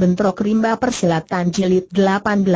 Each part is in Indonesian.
Bentrok Rimba Persilatan Jilid 18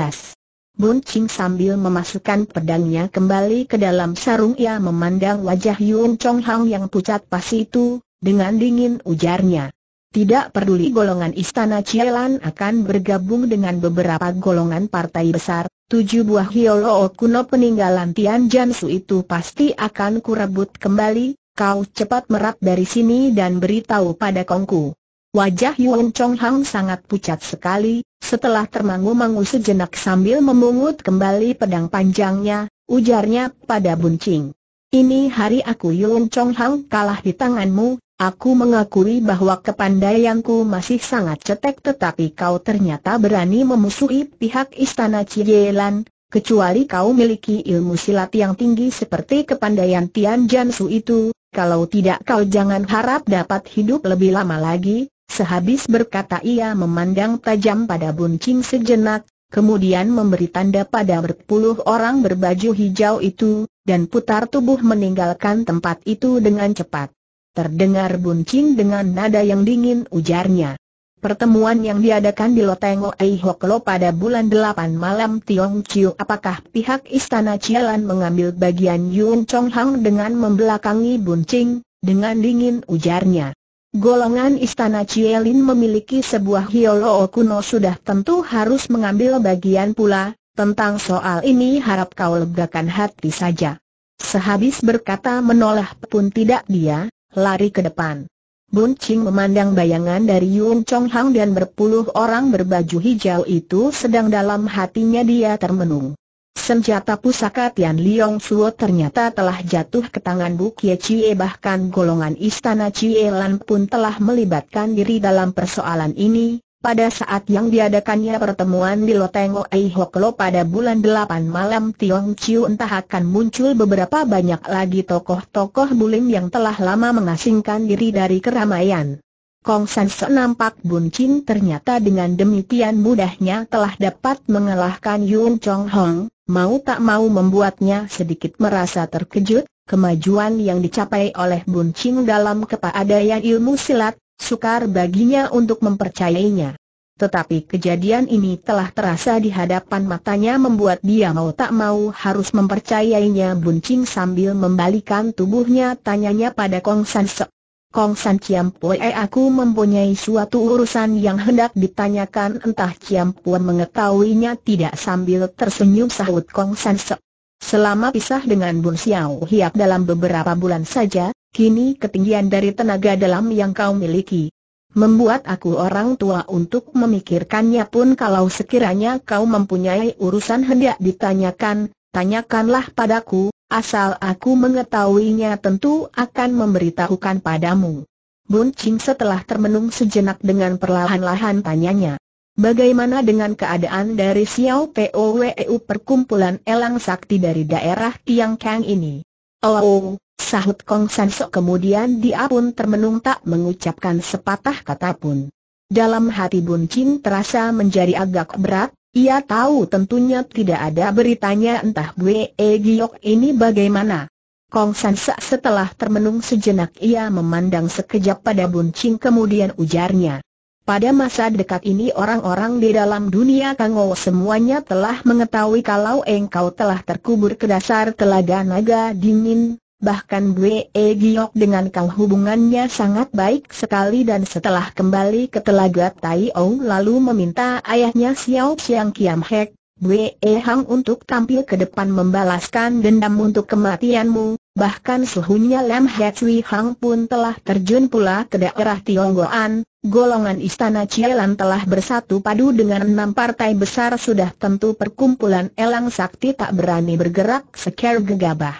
Bun Ching sambil memasukkan pedangnya kembali ke dalam sarung ia memandang wajah Yun Chong Hang yang pucat pas itu, dengan dingin ujarnya. Tidak peduli golongan istana Cielan akan bergabung dengan beberapa golongan partai besar, tujuh buah hiolo kuno peninggalan Tian Jansu itu pasti akan kurebut kembali, kau cepat merap dari sini dan beritahu pada Kongku. Wajah Yuan Chong Hang sangat pucat sekali, setelah termangu-mangu sejenak sambil memungut kembali pedang panjangnya, ujarnya pada buncing. Ini hari aku Yuan Chong Hang kalah di tanganmu, aku mengakui bahwa kepandaianku masih sangat cetek tetapi kau ternyata berani memusuhi pihak istana Cielan, kecuali kau miliki ilmu silat yang tinggi seperti kepandaian Tian Jansu itu, kalau tidak kau jangan harap dapat hidup lebih lama lagi, Sehabis berkata ia memandang tajam pada buncing sejenak, kemudian memberi tanda pada berpuluh orang berbaju hijau itu, dan putar tubuh meninggalkan tempat itu dengan cepat. Terdengar buncing dengan nada yang dingin ujarnya. Pertemuan yang diadakan di Loteng Oei Hoklo pada bulan 8 malam Tiong Chiu apakah pihak Istana Cialan mengambil bagian Yun Chong Hang dengan membelakangi buncing, dengan dingin ujarnya. Golongan istana Cielin memiliki sebuah hiolo kuno sudah tentu harus mengambil bagian pula, tentang soal ini harap kau legakan hati saja. Sehabis berkata menolak pun tidak dia, lari ke depan. Bun Ching memandang bayangan dari Yun Chong Hang dan berpuluh orang berbaju hijau itu sedang dalam hatinya dia termenung. Senjata pusaka Tian Liong Suo ternyata telah jatuh ke tangan Bu Kie Chie bahkan golongan istana Chie Lan pun telah melibatkan diri dalam persoalan ini, pada saat yang diadakannya pertemuan di Loteng Oei pada bulan 8 malam Tiong Chiu entah akan muncul beberapa banyak lagi tokoh-tokoh bulim yang telah lama mengasingkan diri dari keramaian. Kong San Se nampak Bun Chin ternyata dengan demikian mudahnya telah dapat mengalahkan Yun Chong Hong, mau tak mau membuatnya sedikit merasa terkejut, kemajuan yang dicapai oleh Bun Ching dalam kepadaian ilmu silat, sukar baginya untuk mempercayainya. Tetapi kejadian ini telah terasa di hadapan matanya membuat dia mau tak mau harus mempercayainya Buncing sambil membalikan tubuhnya tanyanya pada Kong San Sek. Kong San Chiam Pue eh, aku mempunyai suatu urusan yang hendak ditanyakan entah Chiam Pue mengetahuinya tidak sambil tersenyum sahut Kong San Se. Selama pisah dengan Bun Xiao Hiap dalam beberapa bulan saja, kini ketinggian dari tenaga dalam yang kau miliki. Membuat aku orang tua untuk memikirkannya pun kalau sekiranya kau mempunyai urusan hendak ditanyakan, tanyakanlah padaku, Asal aku mengetahuinya tentu akan memberitahukan padamu. Bun Ching setelah termenung sejenak dengan perlahan-lahan tanyanya. Bagaimana dengan keadaan dari Xiao POWU perkumpulan elang sakti dari daerah Tiang Kang ini? Oh, oh sahut Kong San Sok kemudian dia pun termenung tak mengucapkan sepatah kata pun. Dalam hati Bun Ching terasa menjadi agak berat, ia tahu tentunya tidak ada beritanya entah gue e Giok ini bagaimana. Kong San Sa setelah termenung sejenak ia memandang sekejap pada buncing kemudian ujarnya. Pada masa dekat ini orang-orang di dalam dunia Kang Kango semuanya telah mengetahui kalau engkau telah terkubur ke dasar telaga naga dingin, bahkan Bwe e Giok dengan Kang hubungannya sangat baik sekali dan setelah kembali ke telaga Tai O lalu meminta ayahnya Xiao Xiang Kiam Hek, Bwe e Hang untuk tampil ke depan membalaskan dendam untuk kematianmu, bahkan suhunya Lam Hek Cui Hang pun telah terjun pula ke daerah Tionggoan, Golongan Istana Cielan telah bersatu padu dengan enam partai besar sudah tentu perkumpulan Elang Sakti tak berani bergerak sekir gegabah.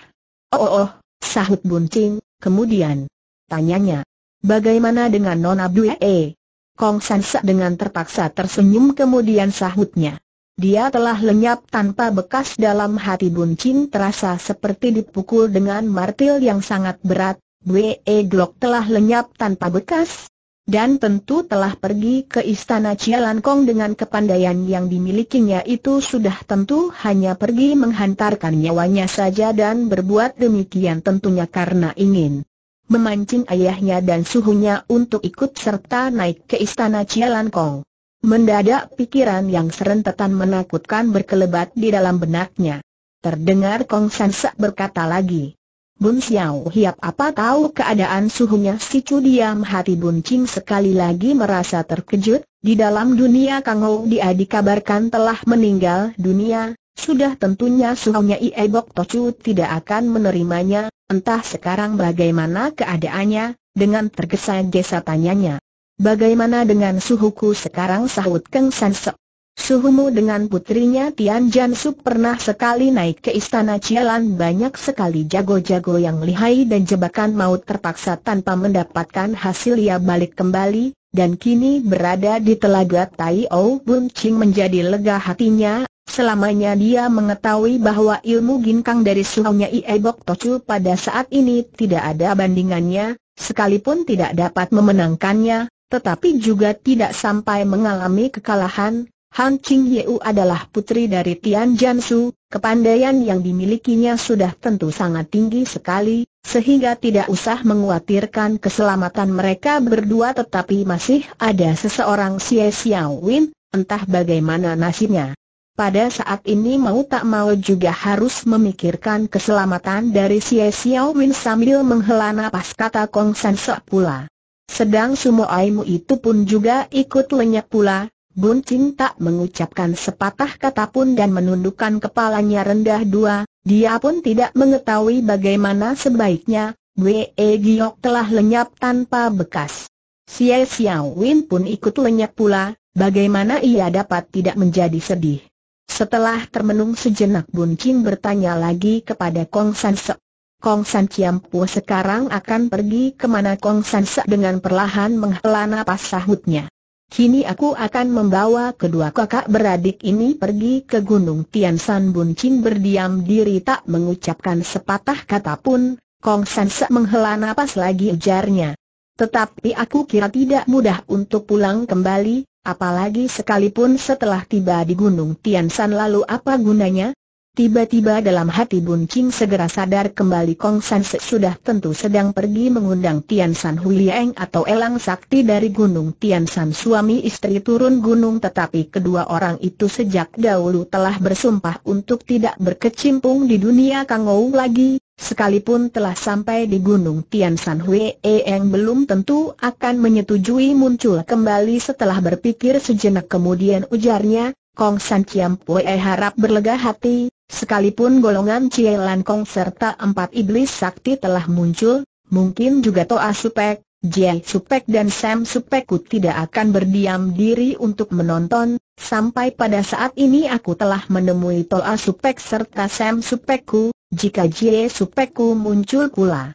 Oh, oh, oh Sahut buncing, kemudian. Tanyanya. Bagaimana dengan Nona ya? Bue? Eh, Kong Sansa dengan terpaksa tersenyum kemudian sahutnya. Dia telah lenyap tanpa bekas dalam hati buncin terasa seperti dipukul dengan martil yang sangat berat, Bue Glock telah lenyap tanpa bekas, dan tentu telah pergi ke istana Cialan Kong dengan kepandaian yang dimilikinya itu sudah tentu hanya pergi menghantarkan nyawanya saja dan berbuat demikian tentunya karena ingin memancing ayahnya dan suhunya untuk ikut serta naik ke istana Cialan Kong. Mendadak pikiran yang serentetan menakutkan berkelebat di dalam benaknya. Terdengar Kong Sansak berkata lagi, Bun Xiao Hiap apa tahu keadaan suhunya si Chu diam hati Bun Qing sekali lagi merasa terkejut, di dalam dunia Kang Ho dia dikabarkan telah meninggal dunia, sudah tentunya suhunya Ie Bok Chu tidak akan menerimanya, entah sekarang bagaimana keadaannya, dengan tergesa-gesa tanyanya. Bagaimana dengan suhuku sekarang sahut Keng San Sok? Suhumu dengan putrinya Tian Jansu pernah sekali naik ke istana Cialan banyak sekali jago-jago yang lihai dan jebakan maut terpaksa tanpa mendapatkan hasil ia balik kembali, dan kini berada di telaga Tai O Bun Ching menjadi lega hatinya, selamanya dia mengetahui bahwa ilmu ginkang dari suhunya Iebok Tocu pada saat ini tidak ada bandingannya, sekalipun tidak dapat memenangkannya, tetapi juga tidak sampai mengalami kekalahan, Han Ching Yeu adalah putri dari Tian Jansu, kepandaian yang dimilikinya sudah tentu sangat tinggi sekali, sehingga tidak usah mengkhawatirkan keselamatan mereka berdua tetapi masih ada seseorang Xie Xiao Win, entah bagaimana nasibnya. Pada saat ini mau tak mau juga harus memikirkan keselamatan dari Xie Xiao Win sambil menghela napas kata Kong San Sok pula. Sedang semua Aimu itu pun juga ikut lenyap pula, Bun Cing tak mengucapkan sepatah kata pun dan menundukkan kepalanya rendah dua, dia pun tidak mengetahui bagaimana sebaiknya, Wei Giok telah lenyap tanpa bekas. Xie Xiao Win pun ikut lenyap pula, bagaimana ia dapat tidak menjadi sedih. Setelah termenung sejenak Bun Cing bertanya lagi kepada Kong San Se. Kong San Ciampu sekarang akan pergi kemana Kong San Se dengan perlahan menghela napas sahutnya. Kini aku akan membawa kedua kakak beradik ini pergi ke Gunung Tian San Bun Chin berdiam diri tak mengucapkan sepatah kata pun, Kong San Se menghela nafas lagi ujarnya. Tetapi aku kira tidak mudah untuk pulang kembali, apalagi sekalipun setelah tiba di Gunung Tian San lalu apa gunanya? Tiba-tiba dalam hati Bun segera sadar kembali Kong San Se sudah tentu sedang pergi mengundang Tian San Hulieng atau Elang Sakti dari Gunung Tian San suami istri turun gunung tetapi kedua orang itu sejak dahulu telah bersumpah untuk tidak berkecimpung di dunia Kangou lagi, sekalipun telah sampai di Gunung Tian San Hulieng belum tentu akan menyetujui muncul kembali setelah berpikir sejenak kemudian ujarnya, Kong San Chiam Pue harap berlega hati, sekalipun golongan Cie Lan Kong serta empat iblis sakti telah muncul, mungkin juga Toa Supek, Jie Supek dan Sam Supekku tidak akan berdiam diri untuk menonton, sampai pada saat ini aku telah menemui Toa Supek serta Sam Supekku, jika Jie Supekku muncul pula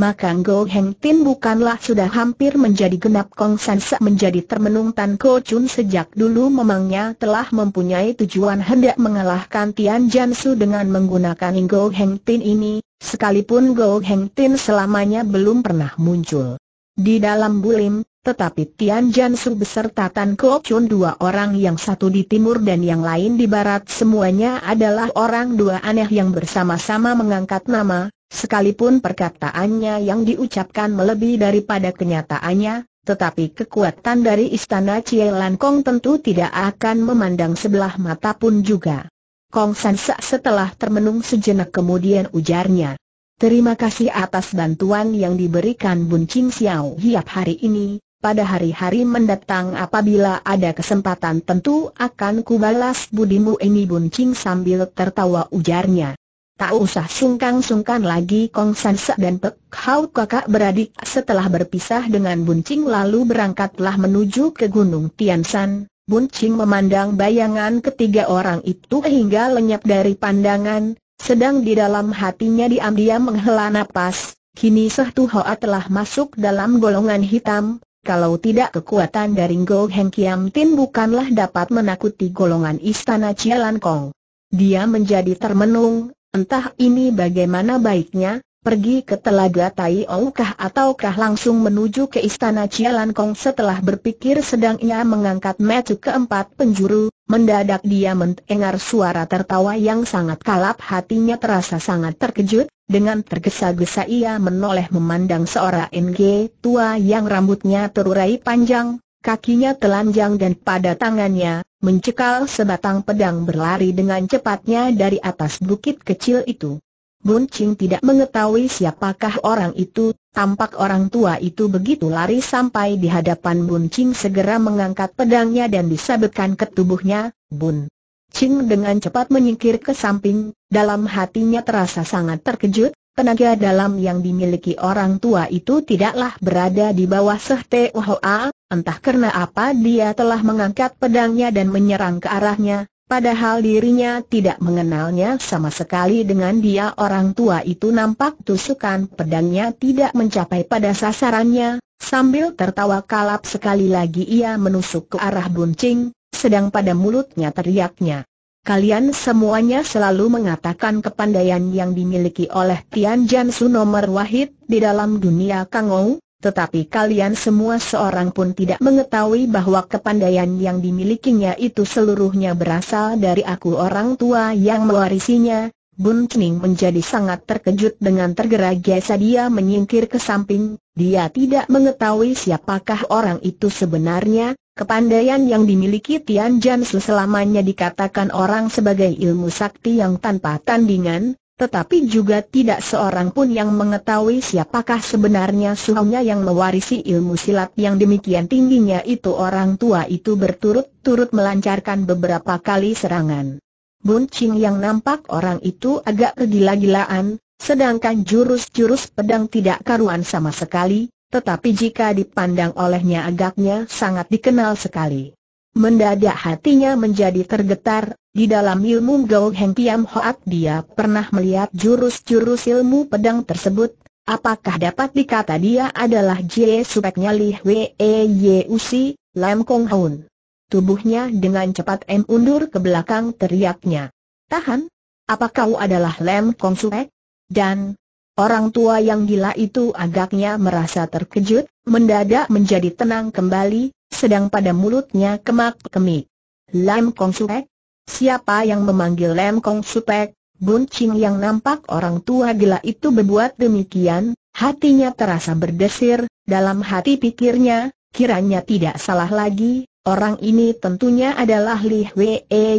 maka Go Heng Tin bukanlah sudah hampir menjadi genap Kong San Sa menjadi termenung Tan Ko Chun sejak dulu memangnya telah mempunyai tujuan hendak mengalahkan Tian Su dengan menggunakan Go Heng Tin ini, sekalipun Go Heng Tin selamanya belum pernah muncul. Di dalam bulim, tetapi Tian Su beserta Tan Ko Chun dua orang yang satu di timur dan yang lain di barat semuanya adalah orang dua aneh yang bersama-sama mengangkat nama, Sekalipun perkataannya yang diucapkan melebihi daripada kenyataannya, tetapi kekuatan dari istana Lan Kong tentu tidak akan memandang sebelah mata pun juga. Kong Sansa setelah termenung sejenak kemudian ujarnya. Terima kasih atas bantuan yang diberikan Bun Ching Xiao Hiap hari ini, pada hari-hari mendatang apabila ada kesempatan tentu akan kubalas budimu ini Bun Ching sambil tertawa ujarnya. Tak usah sungkan-sungkan lagi Kong Sansa dan Pek Hau kakak beradik setelah berpisah dengan Buncing lalu berangkatlah menuju ke Gunung Tian Tiansan. Buncing memandang bayangan ketiga orang itu hingga lenyap dari pandangan, sedang di dalam hatinya diam-diam menghela nafas. Kini Sehtu Hoa telah masuk dalam golongan hitam, kalau tidak kekuatan dari Ngo Heng Kiam Tin bukanlah dapat menakuti golongan istana Cialan Kong. Dia menjadi termenung, Entah ini bagaimana baiknya, pergi ke telaga Tai Oukah ataukah langsung menuju ke istana Cialan Kong setelah berpikir sedang ia mengangkat metu keempat penjuru, mendadak dia mendengar suara tertawa yang sangat kalap hatinya terasa sangat terkejut, dengan tergesa-gesa ia menoleh memandang seorang NG tua yang rambutnya terurai panjang, kakinya telanjang dan pada tangannya, Mencekal sebatang pedang berlari dengan cepatnya dari atas bukit kecil itu. Bun Ching tidak mengetahui siapakah orang itu, tampak orang tua itu begitu lari sampai di hadapan Bun Ching segera mengangkat pedangnya dan disabetkan ke tubuhnya, Bun Ching dengan cepat menyingkir ke samping, dalam hatinya terasa sangat terkejut, tenaga dalam yang dimiliki orang tua itu tidaklah berada di bawah Seh Hoa, Entah karena apa dia telah mengangkat pedangnya dan menyerang ke arahnya, padahal dirinya tidak mengenalnya sama sekali dengan dia orang tua itu nampak tusukan pedangnya tidak mencapai pada sasarannya, sambil tertawa kalap sekali lagi ia menusuk ke arah buncing, sedang pada mulutnya teriaknya. Kalian semuanya selalu mengatakan kepandaian yang dimiliki oleh Tian Jansu nomor wahid di dalam dunia Kangou, tetapi kalian semua seorang pun tidak mengetahui bahwa kepandaian yang dimilikinya itu seluruhnya berasal dari aku orang tua yang mewarisinya. Bun Ching menjadi sangat terkejut dengan tergerak gesa dia menyingkir ke samping. Dia tidak mengetahui siapakah orang itu sebenarnya. Kepandaian yang dimiliki Tian Jansu selamanya dikatakan orang sebagai ilmu sakti yang tanpa tandingan, tetapi juga tidak seorang pun yang mengetahui siapakah sebenarnya suhunya yang mewarisi ilmu silat yang demikian tingginya itu orang tua itu berturut-turut melancarkan beberapa kali serangan. Bun Ching yang nampak orang itu agak kegila-gilaan, sedangkan jurus-jurus pedang tidak karuan sama sekali, tetapi jika dipandang olehnya agaknya sangat dikenal sekali. Mendadak hatinya menjadi tergetar, di dalam ilmu Gou Heng Hoat dia pernah melihat jurus-jurus ilmu pedang tersebut. Apakah dapat dikata dia adalah Jie Supeknya Li Hwee Ye Usi, Lam Kong Haun? Tubuhnya dengan cepat M undur ke belakang teriaknya. Tahan, apa kau adalah Lam Kong Supek? Dan, orang tua yang gila itu agaknya merasa terkejut, mendadak menjadi tenang kembali, sedang pada mulutnya kemak-kemik. Lam Kong Suek, Siapa yang memanggil Lem Kong Supek? Bun Ching yang nampak orang tua gila itu berbuat demikian, hatinya terasa berdesir, dalam hati pikirnya, kiranya tidak salah lagi, orang ini tentunya adalah Li Wei e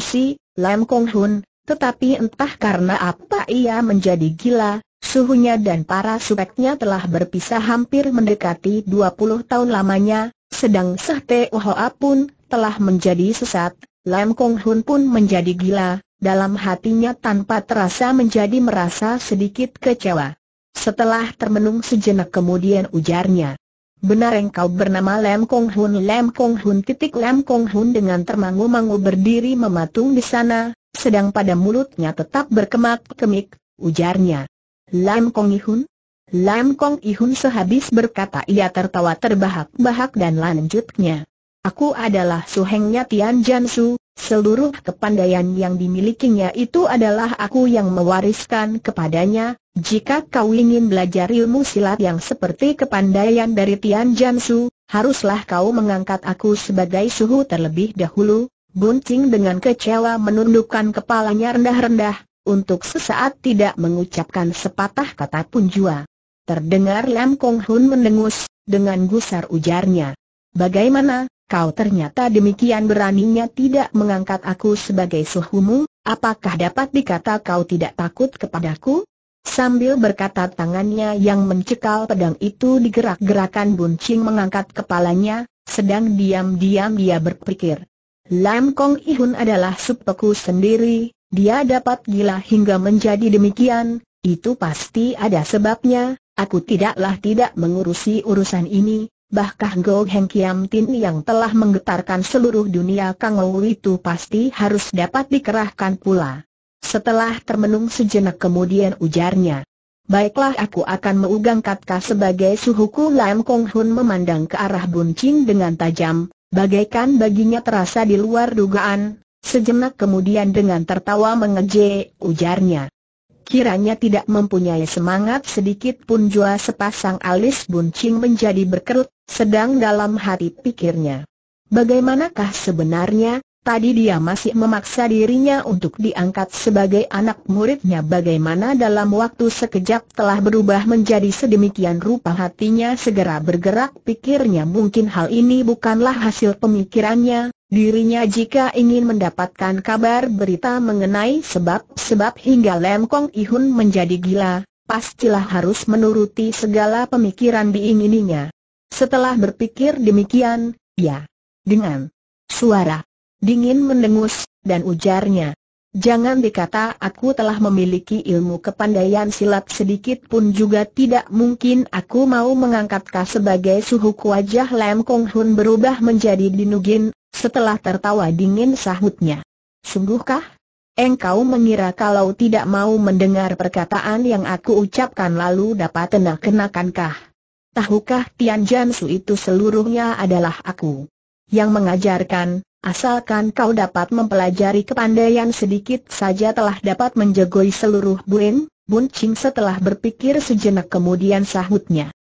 Si, Lam Kong Hun, tetapi entah karena apa ia menjadi gila, suhunya dan para supeknya telah berpisah hampir mendekati 20 tahun lamanya, sedang Seh Te Hoa pun telah menjadi sesat, Lam Kong Hun pun menjadi gila, dalam hatinya tanpa terasa menjadi merasa sedikit kecewa. Setelah termenung sejenak kemudian ujarnya. Benar engkau bernama Lam Kong Hun Lam Kong Hun titik Lam Kong Hun dengan termangu-mangu berdiri mematung di sana, sedang pada mulutnya tetap berkemak-kemik, ujarnya. Lam Kong Ihun? Lam Kong Ihun sehabis berkata ia tertawa terbahak-bahak dan lanjutnya. Aku adalah suhengnya Tian Jansu, seluruh kepandaian yang dimilikinya itu adalah aku yang mewariskan kepadanya. Jika kau ingin belajar ilmu silat yang seperti kepandaian dari Tian Jansu, haruslah kau mengangkat aku sebagai suhu terlebih dahulu. Bunting dengan kecewa menundukkan kepalanya rendah-rendah, untuk sesaat tidak mengucapkan sepatah kata pun jua. Terdengar Lam Kong Hun mendengus, dengan gusar ujarnya. Bagaimana, kau ternyata demikian beraninya tidak mengangkat aku sebagai suhumu, apakah dapat dikata kau tidak takut kepadaku? Sambil berkata tangannya yang mencekal pedang itu digerak-gerakan buncing mengangkat kepalanya, sedang diam-diam dia berpikir. Lam Kong Ihun adalah subpeku sendiri, dia dapat gila hingga menjadi demikian, itu pasti ada sebabnya, aku tidaklah tidak mengurusi urusan ini, bahkan Go Heng Kiam Tin yang telah menggetarkan seluruh dunia Kang Ou itu pasti harus dapat dikerahkan pula. Setelah termenung sejenak kemudian ujarnya. Baiklah aku akan meugang Katka sebagai suhuku Lam Kong Hun memandang ke arah Bun Ching dengan tajam, bagaikan baginya terasa di luar dugaan, sejenak kemudian dengan tertawa mengeje, ujarnya. Kiranya tidak mempunyai semangat sedikit pun jua sepasang alis buncing menjadi berkerut, sedang dalam hati pikirnya. Bagaimanakah sebenarnya, tadi dia masih memaksa dirinya untuk diangkat sebagai anak muridnya bagaimana dalam waktu sekejap telah berubah menjadi sedemikian rupa hatinya segera bergerak pikirnya mungkin hal ini bukanlah hasil pemikirannya, dirinya jika ingin mendapatkan kabar berita mengenai sebab-sebab hingga Lem Kong Ihun menjadi gila, pastilah harus menuruti segala pemikiran diingininya. Setelah berpikir demikian, ya, dengan suara dingin mendengus, dan ujarnya. Jangan dikata aku telah memiliki ilmu kepandaian silat sedikit pun juga tidak mungkin aku mau mengangkat mengangkatkah sebagai suhu wajah Lam Kong Hun berubah menjadi dinugin, setelah tertawa dingin sahutnya. Sungguhkah? Engkau mengira kalau tidak mau mendengar perkataan yang aku ucapkan lalu dapat tenang kenakankah? tahukah Tian Jansu itu seluruhnya adalah aku. Yang mengajarkan, asalkan kau dapat mempelajari kepandaian sedikit saja telah dapat menjegoi seluruh Buen, Bun Ching setelah berpikir sejenak kemudian sahutnya.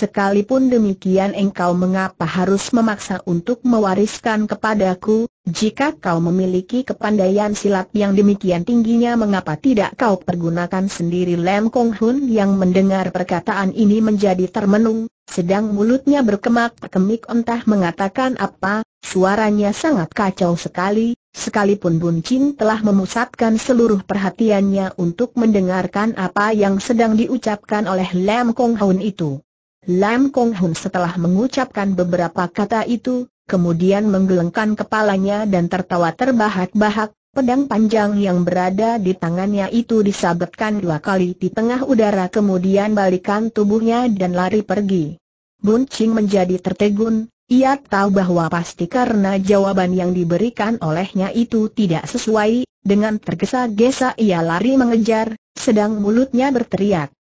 Sekalipun demikian engkau mengapa harus memaksa untuk mewariskan kepadaku, jika kau memiliki kepandaian silat yang demikian tingginya mengapa tidak kau pergunakan sendiri Lem Kong Hun yang mendengar perkataan ini menjadi termenung, sedang mulutnya berkemak-kemik entah mengatakan apa, suaranya sangat kacau sekali, sekalipun Bun Chin telah memusatkan seluruh perhatiannya untuk mendengarkan apa yang sedang diucapkan oleh Lem Kong Hun itu. Lam Kong Hun setelah mengucapkan beberapa kata itu, kemudian menggelengkan kepalanya dan tertawa terbahak-bahak, pedang panjang yang berada di tangannya itu disabetkan dua kali di tengah udara kemudian balikan tubuhnya dan lari pergi. Bun Ching menjadi tertegun, ia tahu bahwa pasti karena jawaban yang diberikan olehnya itu tidak sesuai, dengan tergesa-gesa ia lari mengejar, sedang mulutnya berteriak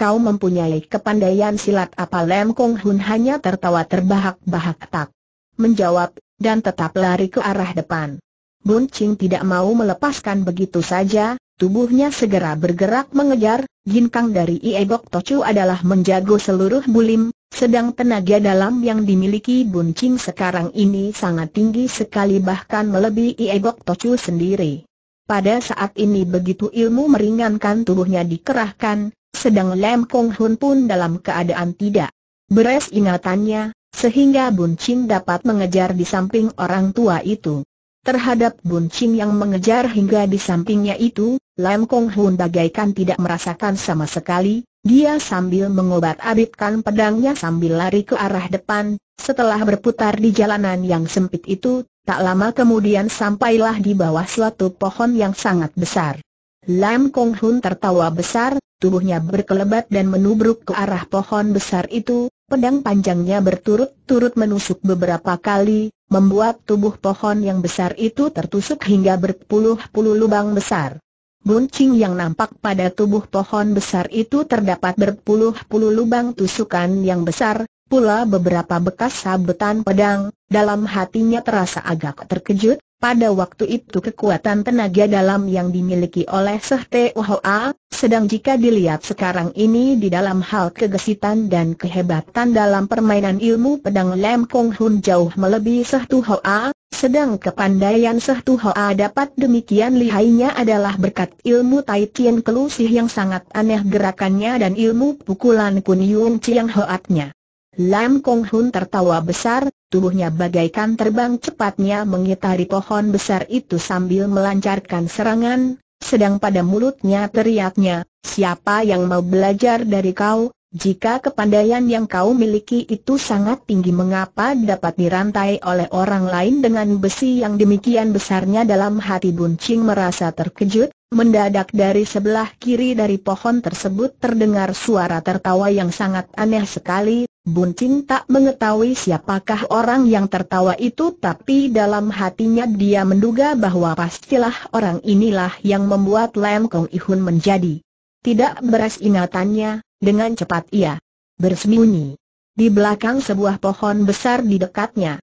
kau mempunyai kepandaian silat apa Lem Kong Hun hanya tertawa terbahak-bahak tak menjawab, dan tetap lari ke arah depan. Bun Ching tidak mau melepaskan begitu saja, tubuhnya segera bergerak mengejar, kang dari Iebok Tochu adalah menjago seluruh bulim, sedang tenaga dalam yang dimiliki Bun Ching sekarang ini sangat tinggi sekali bahkan melebihi Iebok Tochu sendiri. Pada saat ini begitu ilmu meringankan tubuhnya dikerahkan, sedang Lam Kong Hun pun dalam keadaan tidak beres ingatannya, sehingga Bun Ching dapat mengejar di samping orang tua itu. Terhadap Bun Ching yang mengejar hingga di sampingnya itu, Lam Kong Hun bagaikan tidak merasakan sama sekali, dia sambil mengobat-abitkan pedangnya sambil lari ke arah depan, setelah berputar di jalanan yang sempit itu, tak lama kemudian sampailah di bawah suatu pohon yang sangat besar. Lam Kong Hun tertawa besar, tubuhnya berkelebat dan menubruk ke arah pohon besar itu, pedang panjangnya berturut-turut menusuk beberapa kali, membuat tubuh pohon yang besar itu tertusuk hingga berpuluh-puluh lubang besar. Buncing yang nampak pada tubuh pohon besar itu terdapat berpuluh-puluh lubang tusukan yang besar, pula beberapa bekas sabetan pedang, dalam hatinya terasa agak terkejut, pada waktu itu kekuatan tenaga dalam yang dimiliki oleh Seh Hoa, sedang jika dilihat sekarang ini di dalam hal kegesitan dan kehebatan dalam permainan ilmu pedang Lem Kong Hun jauh melebihi Seh Hoa, sedang kepandaian Seh Hoa dapat demikian lihainya adalah berkat ilmu Tai Tien Kelusih yang sangat aneh gerakannya dan ilmu pukulan Kun Yun Chiang Hoatnya. Lam Kong Hun tertawa besar, tubuhnya bagaikan terbang cepatnya mengitari pohon besar itu sambil melancarkan serangan, sedang pada mulutnya teriaknya, siapa yang mau belajar dari kau, jika kepandaian yang kau miliki itu sangat tinggi mengapa dapat dirantai oleh orang lain dengan besi yang demikian besarnya dalam hati Buncing merasa terkejut, Mendadak dari sebelah kiri dari pohon tersebut terdengar suara tertawa yang sangat aneh sekali, Bunting tak mengetahui siapakah orang yang tertawa itu tapi dalam hatinya dia menduga bahwa pastilah orang inilah yang membuat Lam Kong Ihun menjadi tidak beres ingatannya, dengan cepat ia bersembunyi di belakang sebuah pohon besar di dekatnya.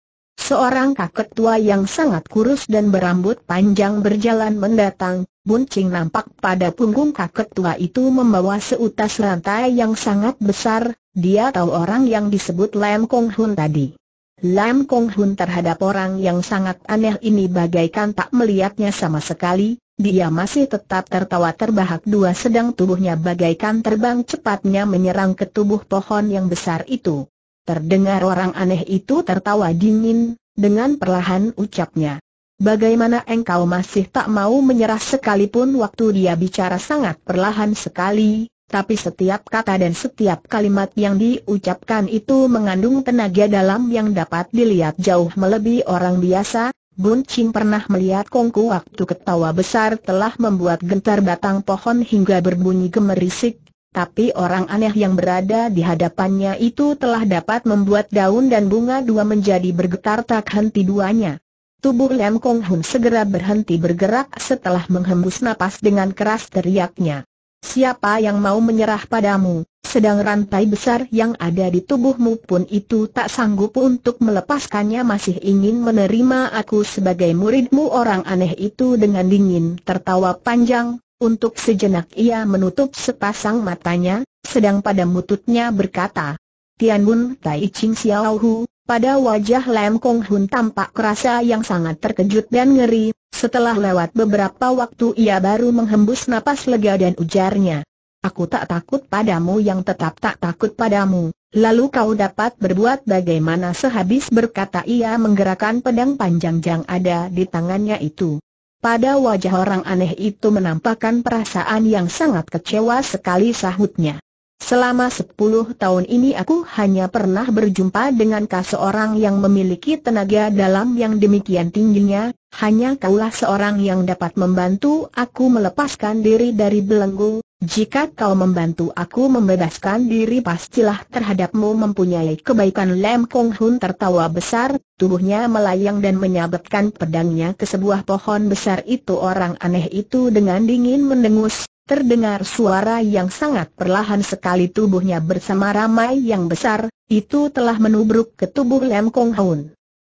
Seorang kakek tua yang sangat kurus dan berambut panjang berjalan mendatang, Buncing nampak pada punggung kakek tua itu membawa seutas rantai yang sangat besar, dia tahu orang yang disebut Lam Kong Hun tadi. Lam Kong Hun terhadap orang yang sangat aneh ini bagaikan tak melihatnya sama sekali, dia masih tetap tertawa terbahak dua sedang tubuhnya bagaikan terbang cepatnya menyerang ke tubuh pohon yang besar itu. Terdengar orang aneh itu tertawa dingin, dengan perlahan ucapnya. Bagaimana engkau masih tak mau menyerah sekalipun waktu dia bicara sangat perlahan sekali, tapi setiap kata dan setiap kalimat yang diucapkan itu mengandung tenaga dalam yang dapat dilihat jauh melebihi orang biasa. Bun Ching pernah melihat Kongku waktu ketawa besar telah membuat gentar batang pohon hingga berbunyi gemerisik, tapi orang aneh yang berada di hadapannya itu telah dapat membuat daun dan bunga dua menjadi bergetar tak henti duanya. Tubuh Lam Kong Hun segera berhenti bergerak setelah menghembus napas dengan keras teriaknya. Siapa yang mau menyerah padamu, sedang rantai besar yang ada di tubuhmu pun itu tak sanggup untuk melepaskannya masih ingin menerima aku sebagai muridmu orang aneh itu dengan dingin tertawa panjang, untuk sejenak ia menutup sepasang matanya, sedang pada mututnya berkata, Tian Bun Tai Ching Xiao Hu, pada wajah Lam Kong Hun tampak kerasa yang sangat terkejut dan ngeri, setelah lewat beberapa waktu ia baru menghembus napas lega dan ujarnya. Aku tak takut padamu yang tetap tak takut padamu, lalu kau dapat berbuat bagaimana sehabis berkata ia menggerakkan pedang panjang yang ada di tangannya itu. Pada wajah orang aneh itu menampakkan perasaan yang sangat kecewa sekali sahutnya. Selama sepuluh tahun ini aku hanya pernah berjumpa dengan kau seorang yang memiliki tenaga dalam yang demikian tingginya, hanya kaulah seorang yang dapat membantu aku melepaskan diri dari belenggu, jika kau membantu aku membebaskan diri pastilah terhadapmu mempunyai kebaikan Lem Kong Hun tertawa besar, tubuhnya melayang dan menyabetkan pedangnya ke sebuah pohon besar itu orang aneh itu dengan dingin mendengus, terdengar suara yang sangat perlahan sekali tubuhnya bersama ramai yang besar, itu telah menubruk ke tubuh Lem Kong Hun.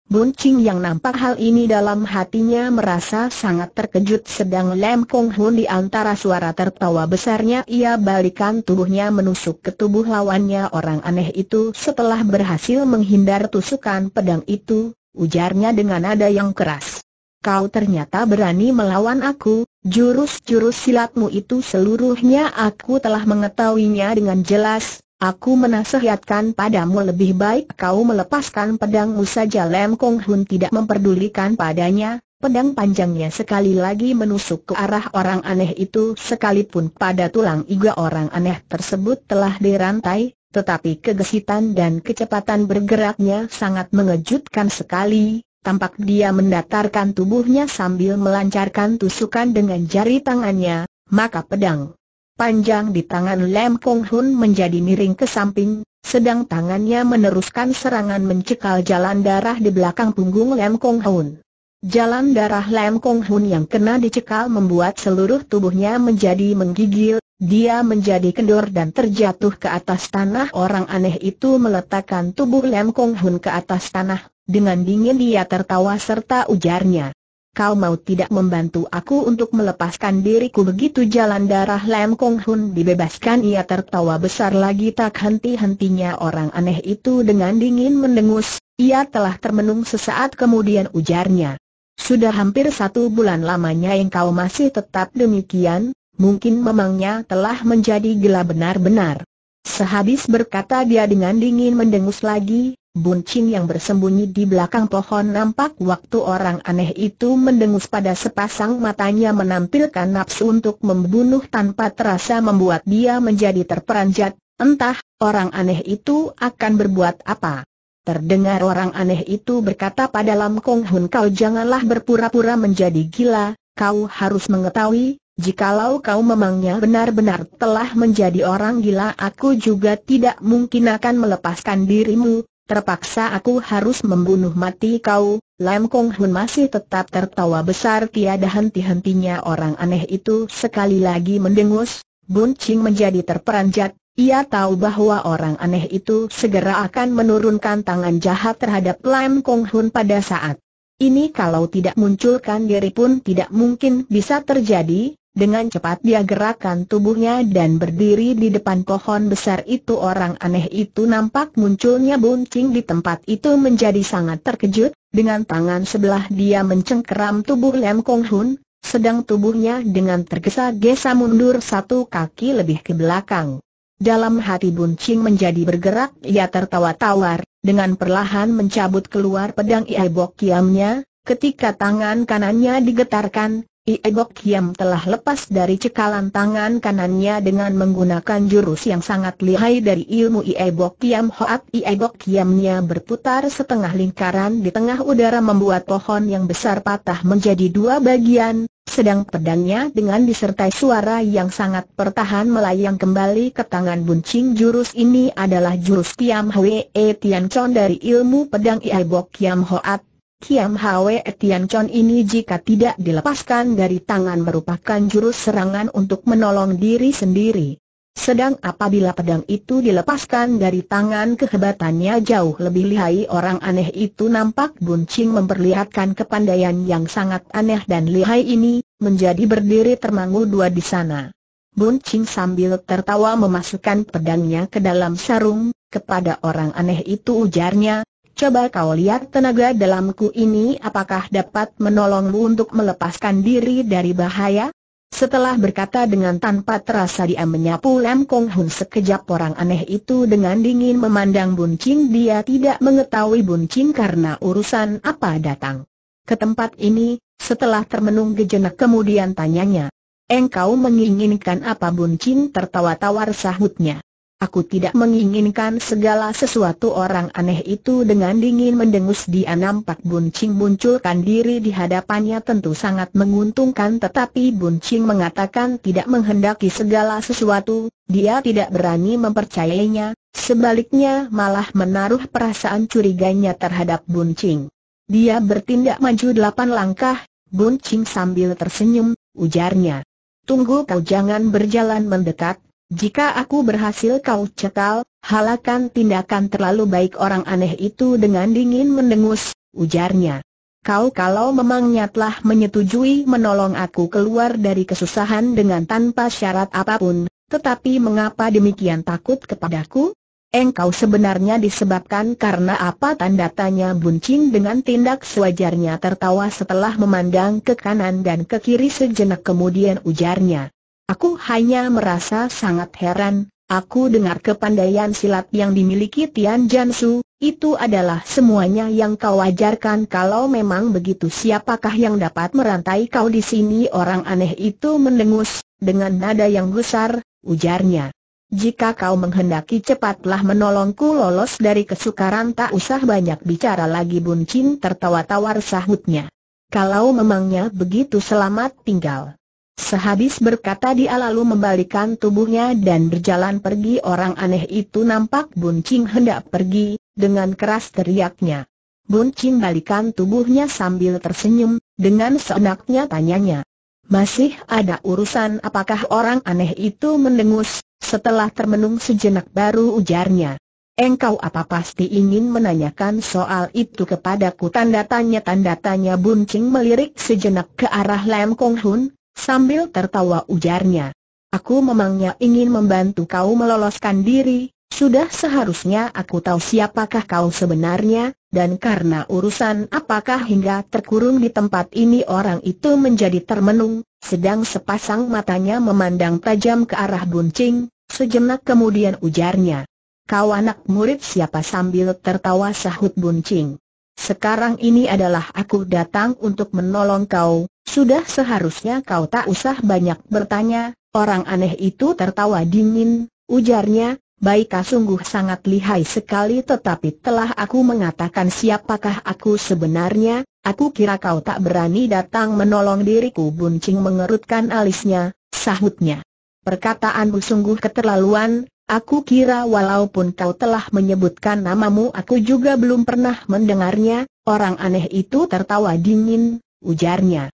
Buncing yang nampak hal ini dalam hatinya merasa sangat terkejut sedang Lam Kong Hun di antara suara tertawa besarnya ia balikan tubuhnya menusuk ke tubuh lawannya orang aneh itu setelah berhasil menghindar tusukan pedang itu, ujarnya dengan nada yang keras. Kau ternyata berani melawan aku, jurus-jurus silatmu itu seluruhnya aku telah mengetahuinya dengan jelas, Aku menasihatkan padamu lebih baik kau melepaskan pedangmu saja Lem Kong Hun tidak memperdulikan padanya, pedang panjangnya sekali lagi menusuk ke arah orang aneh itu sekalipun pada tulang iga orang aneh tersebut telah dirantai, tetapi kegesitan dan kecepatan bergeraknya sangat mengejutkan sekali, tampak dia mendatarkan tubuhnya sambil melancarkan tusukan dengan jari tangannya, maka pedang panjang di tangan Lam Kong Hun menjadi miring ke samping, sedang tangannya meneruskan serangan mencekal jalan darah di belakang punggung Lam Kong Hun. Jalan darah Lam Kong Hun yang kena dicekal membuat seluruh tubuhnya menjadi menggigil, dia menjadi kendor dan terjatuh ke atas tanah orang aneh itu meletakkan tubuh Lam Kong Hun ke atas tanah, dengan dingin dia tertawa serta ujarnya, kau mau tidak membantu aku untuk melepaskan diriku begitu jalan darah Lam Kong Hun dibebaskan ia tertawa besar lagi tak henti-hentinya orang aneh itu dengan dingin mendengus, ia telah termenung sesaat kemudian ujarnya. Sudah hampir satu bulan lamanya yang kau masih tetap demikian, mungkin memangnya telah menjadi gila benar-benar. Sehabis berkata dia dengan dingin mendengus lagi, Bun Chin yang bersembunyi di belakang pohon nampak waktu orang aneh itu mendengus pada sepasang matanya menampilkan nafsu untuk membunuh tanpa terasa membuat dia menjadi terperanjat, entah orang aneh itu akan berbuat apa. Terdengar orang aneh itu berkata pada Lam Kong Hun kau janganlah berpura-pura menjadi gila, kau harus mengetahui, jikalau kau memangnya benar-benar telah menjadi orang gila aku juga tidak mungkin akan melepaskan dirimu, Terpaksa aku harus membunuh mati kau, Lam Kong Hun masih tetap tertawa besar tiada henti-hentinya orang aneh itu sekali lagi mendengus, Bun Ching menjadi terperanjat, ia tahu bahwa orang aneh itu segera akan menurunkan tangan jahat terhadap Lam Kong Hun pada saat ini kalau tidak munculkan diri pun tidak mungkin bisa terjadi, dengan cepat dia gerakkan tubuhnya dan berdiri di depan pohon besar itu orang aneh itu nampak munculnya buncing di tempat itu menjadi sangat terkejut, dengan tangan sebelah dia mencengkeram tubuh Lem Kong Hun, sedang tubuhnya dengan tergesa-gesa mundur satu kaki lebih ke belakang. Dalam hati buncing menjadi bergerak ia tertawa tawar, dengan perlahan mencabut keluar pedang Iai Bok Kiamnya, ketika tangan kanannya digetarkan, Iebok Kiam telah lepas dari cekalan tangan kanannya dengan menggunakan jurus yang sangat lihai dari ilmu Iebok Kiam Hoat Iebok Kiamnya berputar setengah lingkaran di tengah udara membuat pohon yang besar patah menjadi dua bagian, sedang pedangnya dengan disertai suara yang sangat pertahan melayang kembali ke tangan buncing jurus ini adalah jurus Kiam Hwee Tian Chon dari ilmu pedang Iebok Kiam Hoat Kiam Hwe Chon ini jika tidak dilepaskan dari tangan merupakan jurus serangan untuk menolong diri sendiri. Sedang apabila pedang itu dilepaskan dari tangan kehebatannya jauh lebih lihai orang aneh itu nampak Buncing memperlihatkan kepandaian yang sangat aneh dan lihai ini, menjadi berdiri termangu dua di sana. Buncing sambil tertawa memasukkan pedangnya ke dalam sarung, kepada orang aneh itu ujarnya, Coba kau lihat tenaga dalamku ini apakah dapat menolongmu untuk melepaskan diri dari bahaya? Setelah berkata dengan tanpa terasa dia menyapu Lem Kong Hun sekejap orang aneh itu dengan dingin memandang Bun Ching dia tidak mengetahui Bun Ching karena urusan apa datang. Ke tempat ini, setelah termenung gejenak kemudian tanyanya. Engkau menginginkan apa Bun Ching tertawa tawar sahutnya. Aku tidak menginginkan segala sesuatu orang aneh itu dengan dingin mendengus dia nampak Buncing munculkan diri di hadapannya tentu sangat menguntungkan tetapi Buncing mengatakan tidak menghendaki segala sesuatu, dia tidak berani mempercayainya, sebaliknya malah menaruh perasaan curiganya terhadap Buncing. Dia bertindak maju delapan langkah, Buncing sambil tersenyum, ujarnya. Tunggu kau jangan berjalan mendekat, jika aku berhasil kau cekal. halakan tindakan terlalu baik orang aneh itu dengan dingin mendengus, ujarnya. Kau kalau memang nyatlah menyetujui menolong aku keluar dari kesusahan dengan tanpa syarat apapun, tetapi mengapa demikian takut kepadaku? Engkau sebenarnya disebabkan karena apa tanda tanya buncing dengan tindak sewajarnya tertawa setelah memandang ke kanan dan ke kiri sejenak kemudian ujarnya. Aku hanya merasa sangat heran, aku dengar kepandaian silat yang dimiliki Tian Jansu, itu adalah semuanya yang kau ajarkan kalau memang begitu siapakah yang dapat merantai kau di sini orang aneh itu mendengus, dengan nada yang besar, ujarnya. Jika kau menghendaki cepatlah menolongku lolos dari kesukaran tak usah banyak bicara lagi Buncin tertawa tawar sahutnya. Kalau memangnya begitu selamat tinggal. Sehabis berkata dia lalu membalikan tubuhnya dan berjalan pergi orang aneh itu nampak buncing hendak pergi, dengan keras teriaknya. Buncing balikan tubuhnya sambil tersenyum, dengan seenaknya tanyanya. Masih ada urusan apakah orang aneh itu mendengus, setelah termenung sejenak baru ujarnya. Engkau apa pasti ingin menanyakan soal itu kepadaku? Tanda tanya tanda tanya buncing melirik sejenak ke arah Lam Kong Hun, Sambil tertawa ujarnya. Aku memangnya ingin membantu kau meloloskan diri, sudah seharusnya aku tahu siapakah kau sebenarnya, dan karena urusan apakah hingga terkurung di tempat ini orang itu menjadi termenung, sedang sepasang matanya memandang tajam ke arah buncing, sejenak kemudian ujarnya. Kau anak murid siapa sambil tertawa sahut buncing. Sekarang ini adalah aku datang untuk menolong kau, sudah seharusnya kau tak usah banyak bertanya, orang aneh itu tertawa dingin, ujarnya, Baika sungguh sangat lihai sekali tetapi telah aku mengatakan siapakah aku sebenarnya, aku kira kau tak berani datang menolong diriku Buncing mengerutkan alisnya, sahutnya. Perkataanmu sungguh keterlaluan, aku kira walaupun kau telah menyebutkan namamu aku juga belum pernah mendengarnya, orang aneh itu tertawa dingin, ujarnya.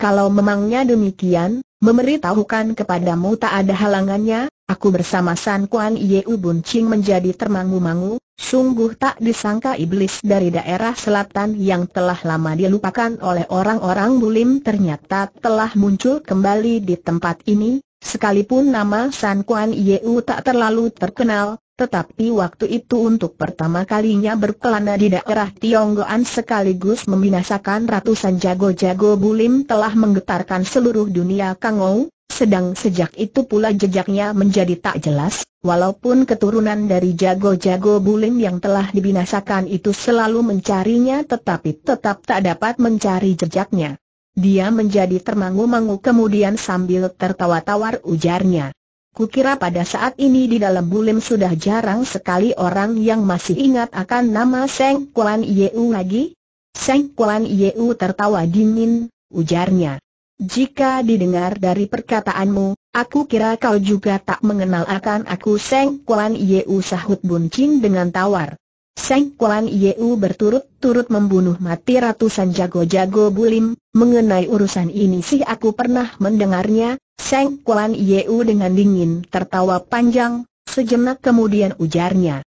Kalau memangnya demikian, memberitahukan kepadamu tak ada halangannya, aku bersama San Kuan Yeu Bun Ching menjadi termangu-mangu, sungguh tak disangka iblis dari daerah selatan yang telah lama dilupakan oleh orang-orang bulim ternyata telah muncul kembali di tempat ini, sekalipun nama San Kuan Yeu tak terlalu terkenal, tetapi waktu itu untuk pertama kalinya berkelana di daerah Tionggoan sekaligus membinasakan ratusan jago-jago bulim telah menggetarkan seluruh dunia Kangou, sedang sejak itu pula jejaknya menjadi tak jelas, walaupun keturunan dari jago-jago bulim yang telah dibinasakan itu selalu mencarinya tetapi tetap tak dapat mencari jejaknya. Dia menjadi termangu-mangu kemudian sambil tertawa-tawar ujarnya. Kukira pada saat ini di dalam bulim sudah jarang sekali orang yang masih ingat akan nama Seng Kuan Yeu lagi. Seng Kuan Yeu tertawa dingin, ujarnya. Jika didengar dari perkataanmu, aku kira kau juga tak mengenal akan aku Seng Kuan Yeu sahut buncing dengan tawar. Seng Kuan Yeu berturut-turut membunuh mati ratusan jago-jago bulim, mengenai urusan ini sih aku pernah mendengarnya, Seng Kuan Yeu dengan dingin tertawa panjang, sejenak kemudian ujarnya.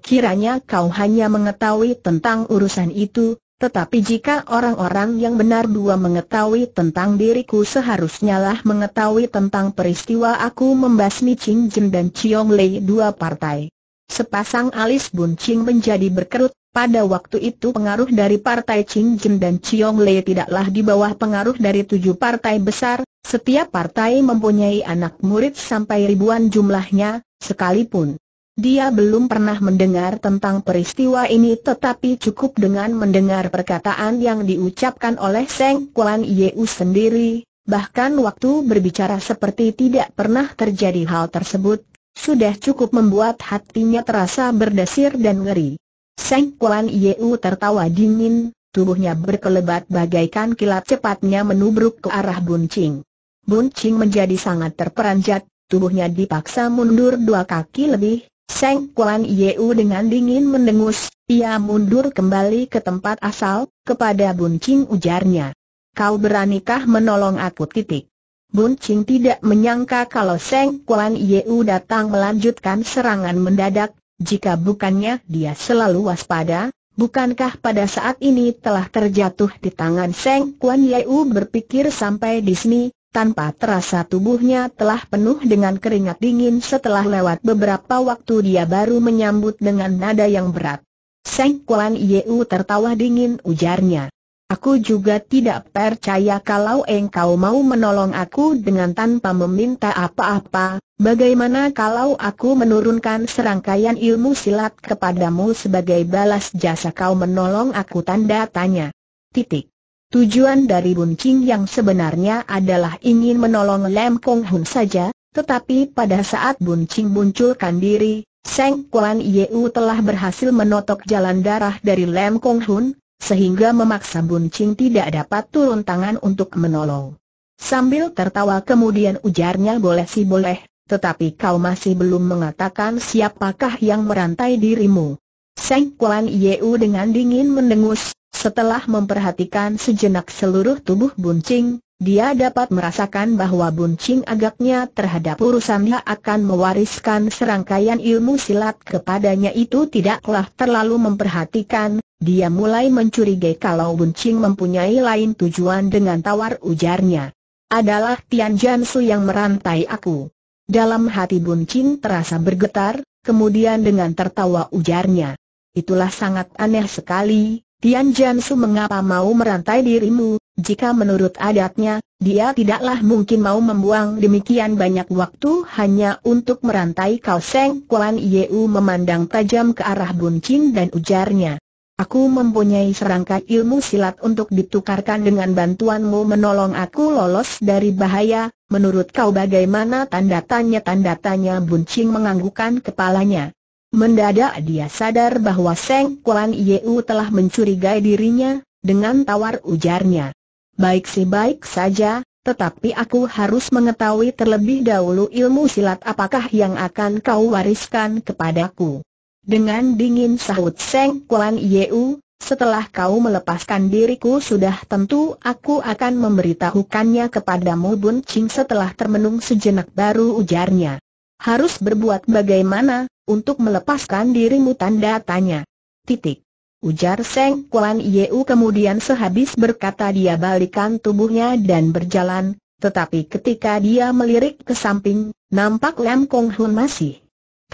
Kiranya kau hanya mengetahui tentang urusan itu, tetapi jika orang-orang yang benar dua mengetahui tentang diriku seharusnya lah mengetahui tentang peristiwa aku membasmi Ching Jin dan Chiong Lei dua partai. Sepasang alis buncing menjadi berkerut, pada waktu itu pengaruh dari partai Ching Jin dan Chiong Lei tidaklah di bawah pengaruh dari tujuh partai besar, setiap partai mempunyai anak murid sampai ribuan jumlahnya, sekalipun. Dia belum pernah mendengar tentang peristiwa ini tetapi cukup dengan mendengar perkataan yang diucapkan oleh Seng Kuan Yeu sendiri, bahkan waktu berbicara seperti tidak pernah terjadi hal tersebut, sudah cukup membuat hatinya terasa berdesir dan ngeri. Seng Kuan Yeu tertawa dingin, tubuhnya berkelebat bagaikan kilat cepatnya menubruk ke arah Buncing. Buncing menjadi sangat terperanjat, tubuhnya dipaksa mundur dua kaki lebih, Seng Kuan Yeu dengan dingin mendengus, ia mundur kembali ke tempat asal, kepada Buncing ujarnya. Kau beranikah menolong aku titik. Bun Ching tidak menyangka kalau Seng Kuan Yeu datang melanjutkan serangan mendadak, jika bukannya dia selalu waspada, bukankah pada saat ini telah terjatuh di tangan Seng Kuan Yeu berpikir sampai di sini, tanpa terasa tubuhnya telah penuh dengan keringat dingin setelah lewat beberapa waktu dia baru menyambut dengan nada yang berat. Seng Kuan Yeu tertawa dingin ujarnya. Aku juga tidak percaya kalau engkau mau menolong aku dengan tanpa meminta apa-apa, bagaimana kalau aku menurunkan serangkaian ilmu silat kepadamu sebagai balas jasa kau menolong aku tanda tanya. Titik. Tujuan dari Qing yang sebenarnya adalah ingin menolong Lam Kong Hun saja, tetapi pada saat buncing munculkan diri, Seng Kuan Yeu telah berhasil menotok jalan darah dari Lam Kong Hun, sehingga memaksa Bun Ching tidak dapat turun tangan untuk menolong. Sambil tertawa kemudian ujarnya boleh si boleh, tetapi kau masih belum mengatakan siapakah yang merantai dirimu. Seng Kuan Yeu dengan dingin mendengus, setelah memperhatikan sejenak seluruh tubuh Buncing, dia dapat merasakan bahwa Buncing agaknya terhadap urusannya akan mewariskan serangkaian ilmu silat kepadanya itu tidaklah terlalu memperhatikan, dia mulai mencurigai kalau Bunching mempunyai lain tujuan dengan tawar ujarnya. Adalah Tian Jansu yang merantai aku. Dalam hati Bunching terasa bergetar, kemudian dengan tertawa ujarnya. Itulah sangat aneh sekali, Tian Jansu mengapa mau merantai dirimu, jika menurut adatnya, dia tidaklah mungkin mau membuang demikian banyak waktu hanya untuk merantai kau Seng Kuan Yeu memandang tajam ke arah Bunching dan ujarnya. Aku mempunyai serangka ilmu silat untuk ditukarkan dengan bantuanmu menolong aku lolos dari bahaya, menurut kau bagaimana tanda tanya tanda tanya buncing menganggukkan kepalanya. Mendadak dia sadar bahwa Seng Kuan Yeu telah mencurigai dirinya, dengan tawar ujarnya. Baik si baik saja, tetapi aku harus mengetahui terlebih dahulu ilmu silat apakah yang akan kau wariskan kepadaku. Dengan dingin sahut Seng Kuan Yeu, setelah kau melepaskan diriku sudah tentu aku akan memberitahukannya kepadamu Bun Ching setelah termenung sejenak baru ujarnya. Harus berbuat bagaimana untuk melepaskan dirimu tanda tanya. Titik. Ujar Seng Kuan Yeu kemudian sehabis berkata dia balikan tubuhnya dan berjalan, tetapi ketika dia melirik ke samping, nampak Lam Kong Hun masih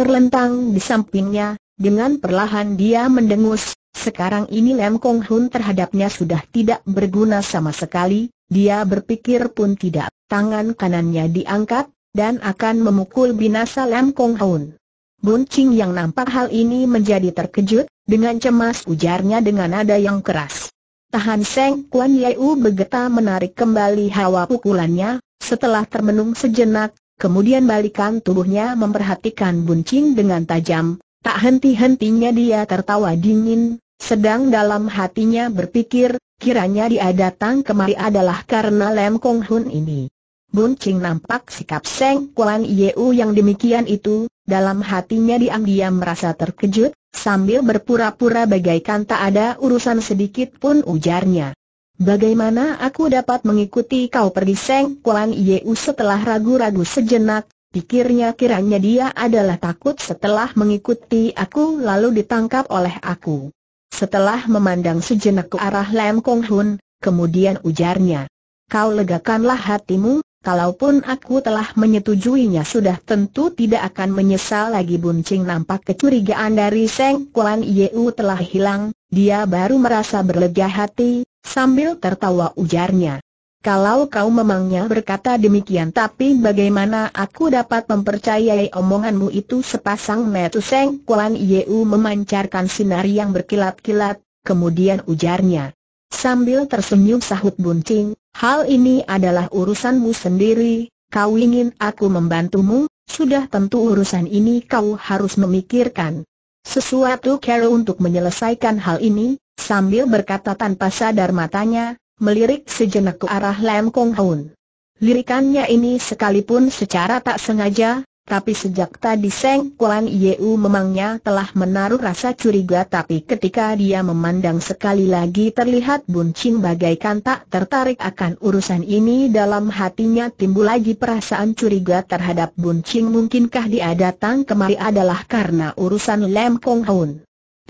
terlentang di sampingnya, dengan perlahan dia mendengus, sekarang ini Lem Kong Hun terhadapnya sudah tidak berguna sama sekali, dia berpikir pun tidak, tangan kanannya diangkat, dan akan memukul binasa Lem Kong Hun. Bun Ching yang nampak hal ini menjadi terkejut, dengan cemas ujarnya dengan nada yang keras. Tahan Seng Kuan Yeu begeta menarik kembali hawa pukulannya, setelah termenung sejenak, kemudian balikan tubuhnya memperhatikan buncing dengan tajam, tak henti-hentinya dia tertawa dingin, sedang dalam hatinya berpikir, kiranya dia datang kemari adalah karena Lem Kong Hun ini. Buncing nampak sikap Seng Kuan Yeu yang demikian itu, dalam hatinya diam-diam merasa terkejut, sambil berpura-pura bagaikan tak ada urusan sedikit pun ujarnya. Bagaimana aku dapat mengikuti kau pergi Seng Kuan Yeu setelah ragu-ragu sejenak, pikirnya kiranya dia adalah takut setelah mengikuti aku lalu ditangkap oleh aku. Setelah memandang sejenak ke arah Lam Kong Hun, kemudian ujarnya, Kau legakanlah hatimu, kalaupun aku telah menyetujuinya sudah tentu tidak akan menyesal lagi buncing nampak kecurigaan dari Seng Kuan Yeu telah hilang, dia baru merasa berlega hati, Sambil tertawa ujarnya. Kalau kau memangnya berkata demikian tapi bagaimana aku dapat mempercayai omonganmu itu sepasang metu Seng Kuan Yeu memancarkan sinar yang berkilat-kilat, kemudian ujarnya. Sambil tersenyum sahut buncing, hal ini adalah urusanmu sendiri, kau ingin aku membantumu, sudah tentu urusan ini kau harus memikirkan. Sesuatu cara untuk menyelesaikan hal ini, Sambil berkata tanpa sadar matanya, melirik sejenak ke arah Lam Kong Hoon. Lirikannya ini sekalipun secara tak sengaja, tapi sejak tadi Seng Kuan Yeu memangnya telah menaruh rasa curiga tapi ketika dia memandang sekali lagi terlihat buncin bagaikan tak tertarik akan urusan ini dalam hatinya timbul lagi perasaan curiga terhadap buncin mungkinkah dia datang kemari adalah karena urusan Lem Kong Hoon?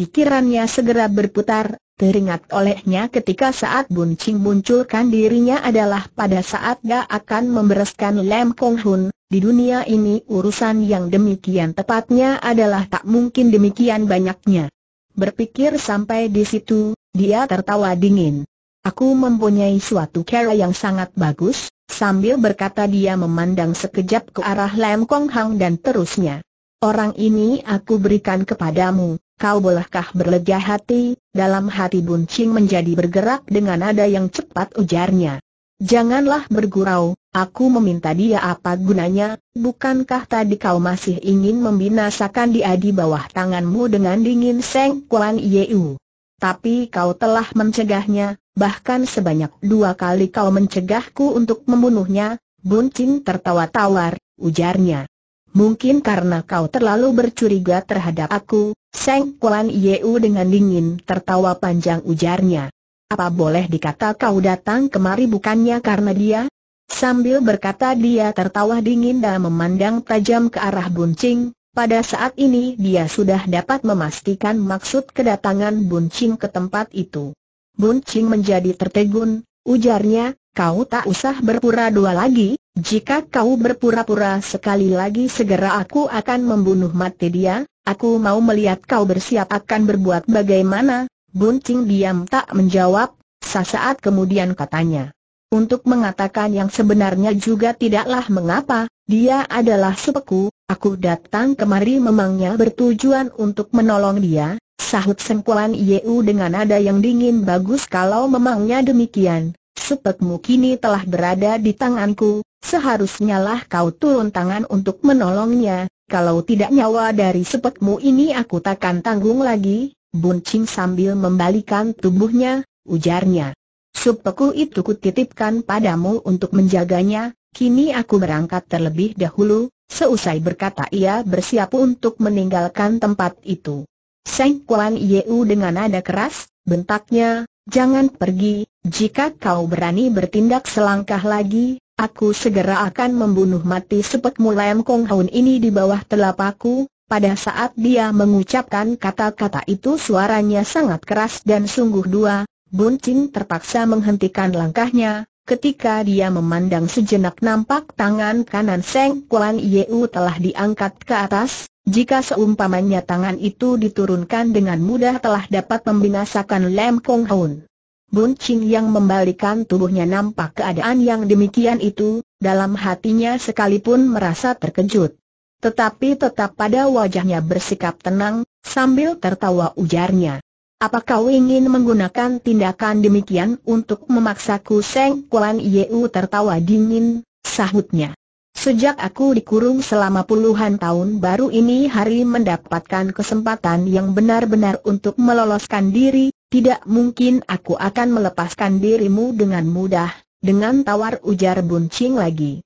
Pikirannya segera berputar, teringat olehnya ketika saat buncing munculkan dirinya adalah pada saat dia akan membereskan Lam Kong Hun, di dunia ini urusan yang demikian tepatnya adalah tak mungkin demikian banyaknya. Berpikir sampai di situ, dia tertawa dingin. Aku mempunyai suatu cara yang sangat bagus, sambil berkata dia memandang sekejap ke arah Lam Kong Hang dan terusnya. Orang ini aku berikan kepadamu, Kau bolehkah berlega hati, dalam hati buncing menjadi bergerak dengan nada yang cepat ujarnya. Janganlah bergurau, aku meminta dia apa gunanya, bukankah tadi kau masih ingin membinasakan dia di bawah tanganmu dengan dingin Seng Kuan Yeu. Tapi kau telah mencegahnya, bahkan sebanyak dua kali kau mencegahku untuk membunuhnya, buncing tertawa tawar, ujarnya. Mungkin karena kau terlalu bercuriga terhadap aku, Seng Kuan Yeu dengan dingin tertawa panjang ujarnya. Apa boleh dikata kau datang kemari bukannya karena dia? Sambil berkata dia tertawa dingin dan memandang tajam ke arah Buncing, pada saat ini dia sudah dapat memastikan maksud kedatangan Buncing ke tempat itu. Buncing menjadi tertegun, ujarnya, kau tak usah berpura-dua lagi, jika kau berpura-pura sekali lagi segera aku akan membunuh mati dia, aku mau melihat kau bersiap akan berbuat bagaimana, Bunting diam tak menjawab, sesaat kemudian katanya. Untuk mengatakan yang sebenarnya juga tidaklah mengapa, dia adalah sepeku, aku datang kemari memangnya bertujuan untuk menolong dia, sahut Sengkuan Yeu dengan nada yang dingin bagus kalau memangnya demikian. Sepetmu kini telah berada di tanganku, seharusnya lah kau turun tangan untuk menolongnya, kalau tidak nyawa dari sepetmu ini aku takkan tanggung lagi, Bun Ching sambil membalikan tubuhnya, ujarnya. Supeku itu kutitipkan padamu untuk menjaganya, kini aku berangkat terlebih dahulu, seusai berkata ia bersiap untuk meninggalkan tempat itu. Seng Kuan Yeu dengan nada keras, bentaknya, jangan pergi, jika kau berani bertindak selangkah lagi, aku segera akan membunuh mati sepet mulai Kong Haun ini di bawah telapaku. Pada saat dia mengucapkan kata-kata itu suaranya sangat keras dan sungguh dua, Bun Ching terpaksa menghentikan langkahnya, ketika dia memandang sejenak nampak tangan kanan Seng Kuan Yeu telah diangkat ke atas, jika seumpamanya tangan itu diturunkan dengan mudah telah dapat membinasakan Lam Kong Haun. Buncing yang membalikan tubuhnya nampak keadaan yang demikian itu, dalam hatinya sekalipun merasa terkejut. Tetapi tetap pada wajahnya bersikap tenang, sambil tertawa ujarnya. Apa kau ingin menggunakan tindakan demikian untuk memaksaku Seng Kuan Yeu tertawa dingin, sahutnya. Sejak aku dikurung selama puluhan tahun baru ini hari mendapatkan kesempatan yang benar-benar untuk meloloskan diri, tidak mungkin aku akan melepaskan dirimu dengan mudah, dengan tawar ujar buncing lagi.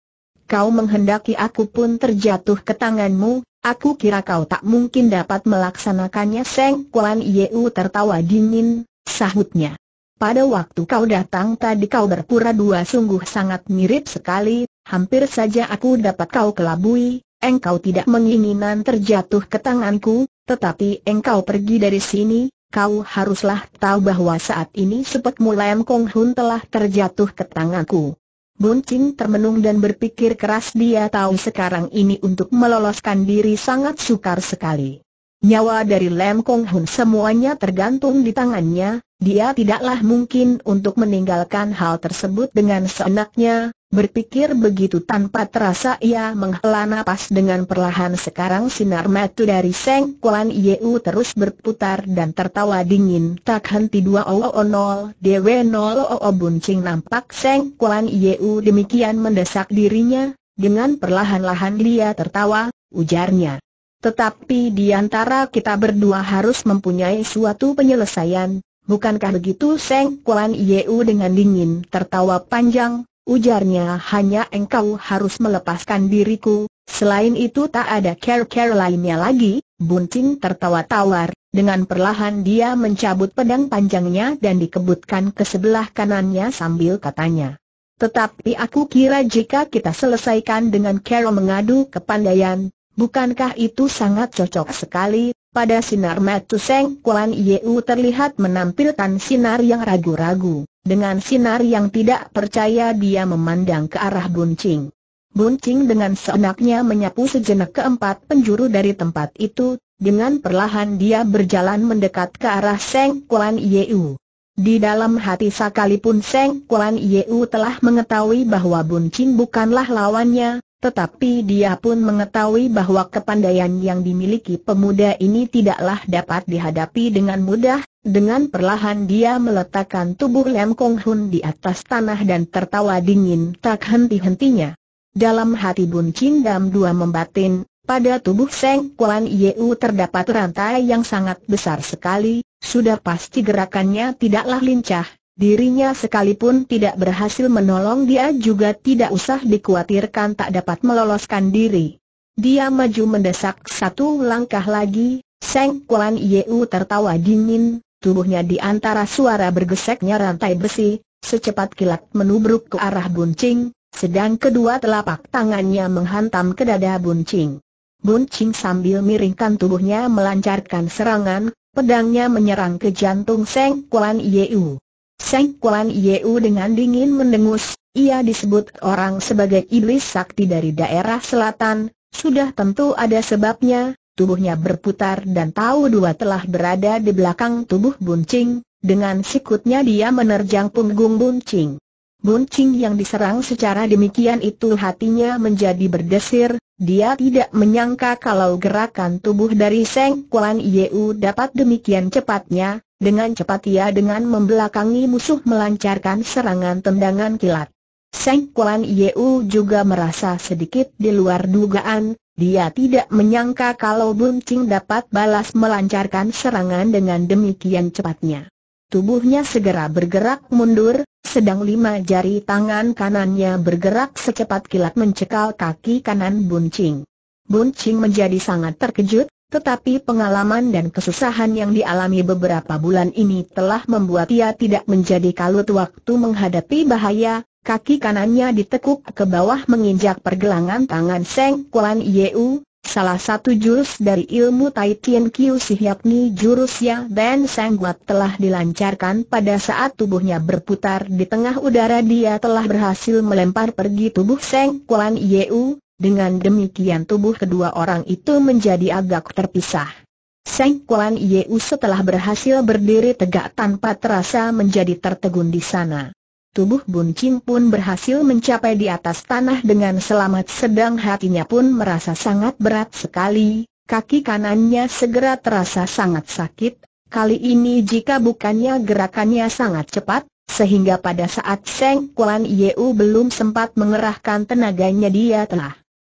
Kau menghendaki aku pun terjatuh ke tanganmu, aku kira kau tak mungkin dapat melaksanakannya Seng Kuan Yeu tertawa dingin, sahutnya. Pada waktu kau datang tadi kau berpura dua sungguh sangat mirip sekali, hampir saja aku dapat kau kelabui, engkau tidak menginginan terjatuh ke tanganku, tetapi engkau pergi dari sini, kau haruslah tahu bahwa saat ini sepetmu Lam Kong Hun telah terjatuh ke tanganku. Ching termenung dan berpikir keras dia tahu sekarang ini untuk meloloskan diri sangat sukar sekali. Nyawa dari Lam Kong Hun semuanya tergantung di tangannya, dia tidaklah mungkin untuk meninggalkan hal tersebut dengan seenaknya, Berpikir begitu tanpa terasa ia menghela napas dengan perlahan sekarang sinar mata dari Seng Kuan Yeu terus berputar dan tertawa dingin tak henti dua nol Dewe nol buncing nampak Seng Kuan Yeu demikian mendesak dirinya, dengan perlahan-lahan dia tertawa, ujarnya. Tetapi di antara kita berdua harus mempunyai suatu penyelesaian, bukankah begitu Seng Kuan Yeu dengan dingin tertawa panjang, ujarnya hanya engkau harus melepaskan diriku, selain itu tak ada care-care lainnya lagi, Bunting tertawa tawar, dengan perlahan dia mencabut pedang panjangnya dan dikebutkan ke sebelah kanannya sambil katanya. Tetapi aku kira jika kita selesaikan dengan Carol mengadu kepandaian, Bukankah itu sangat cocok sekali? Pada sinar mata Seng Kuan Yeu terlihat menampilkan sinar yang ragu-ragu. Dengan sinar yang tidak percaya dia memandang ke arah Buncing. Buncing dengan seenaknya menyapu sejenak keempat penjuru dari tempat itu, dengan perlahan dia berjalan mendekat ke arah Seng Kuan Yeu. Di dalam hati sekalipun Seng Kuan Yeu telah mengetahui bahwa Buncing bukanlah lawannya, tetapi dia pun mengetahui bahwa kepandaian yang dimiliki pemuda ini tidaklah dapat dihadapi dengan mudah, dengan perlahan dia meletakkan tubuh Lem Kong Hun di atas tanah dan tertawa dingin tak henti-hentinya. Dalam hati Bun Dam dua membatin, pada tubuh Seng Kuan Yeu terdapat rantai yang sangat besar sekali, sudah pasti gerakannya tidaklah lincah, Dirinya sekalipun tidak berhasil menolong dia juga tidak usah dikhawatirkan tak dapat meloloskan diri. Dia maju mendesak satu langkah lagi, Seng Kuan Yeu tertawa dingin, tubuhnya di antara suara bergeseknya rantai besi, secepat kilat menubruk ke arah buncing, sedang kedua telapak tangannya menghantam ke dada buncing. Buncing sambil miringkan tubuhnya melancarkan serangan, pedangnya menyerang ke jantung Seng Kuan Yeu. Seng Kuan Yeu dengan dingin mendengus, ia disebut orang sebagai iblis sakti dari daerah selatan, sudah tentu ada sebabnya, tubuhnya berputar dan tahu dua telah berada di belakang tubuh buncing, dengan sikutnya dia menerjang punggung buncing. Buncing yang diserang secara demikian itu hatinya menjadi berdesir, dia tidak menyangka kalau gerakan tubuh dari Seng Kuan Yeu dapat demikian cepatnya, dengan cepat ia dengan membelakangi musuh melancarkan serangan tendangan kilat. Seng Kuan Yeu juga merasa sedikit di luar dugaan, dia tidak menyangka kalau Bun Ching dapat balas melancarkan serangan dengan demikian cepatnya. Tubuhnya segera bergerak mundur, sedang lima jari tangan kanannya bergerak secepat kilat mencekal kaki kanan Bun Ching. Bun Ching menjadi sangat terkejut, tetapi pengalaman dan kesusahan yang dialami beberapa bulan ini telah membuat ia tidak menjadi kalut waktu menghadapi bahaya, kaki kanannya ditekuk ke bawah menginjak pergelangan tangan Seng Kuan Yeu, salah satu jurus dari ilmu Tai Tien Kiu Si yakni jurusnya dan Ben Guat telah dilancarkan pada saat tubuhnya berputar di tengah udara dia telah berhasil melempar pergi tubuh Seng Kuan Yeu, dengan demikian tubuh kedua orang itu menjadi agak terpisah. Seng Kuan Yeu setelah berhasil berdiri tegak tanpa terasa menjadi tertegun di sana. Tubuh Bun pun berhasil mencapai di atas tanah dengan selamat sedang hatinya pun merasa sangat berat sekali, kaki kanannya segera terasa sangat sakit, kali ini jika bukannya gerakannya sangat cepat, sehingga pada saat Seng Kuan Yeu belum sempat mengerahkan tenaganya dia telah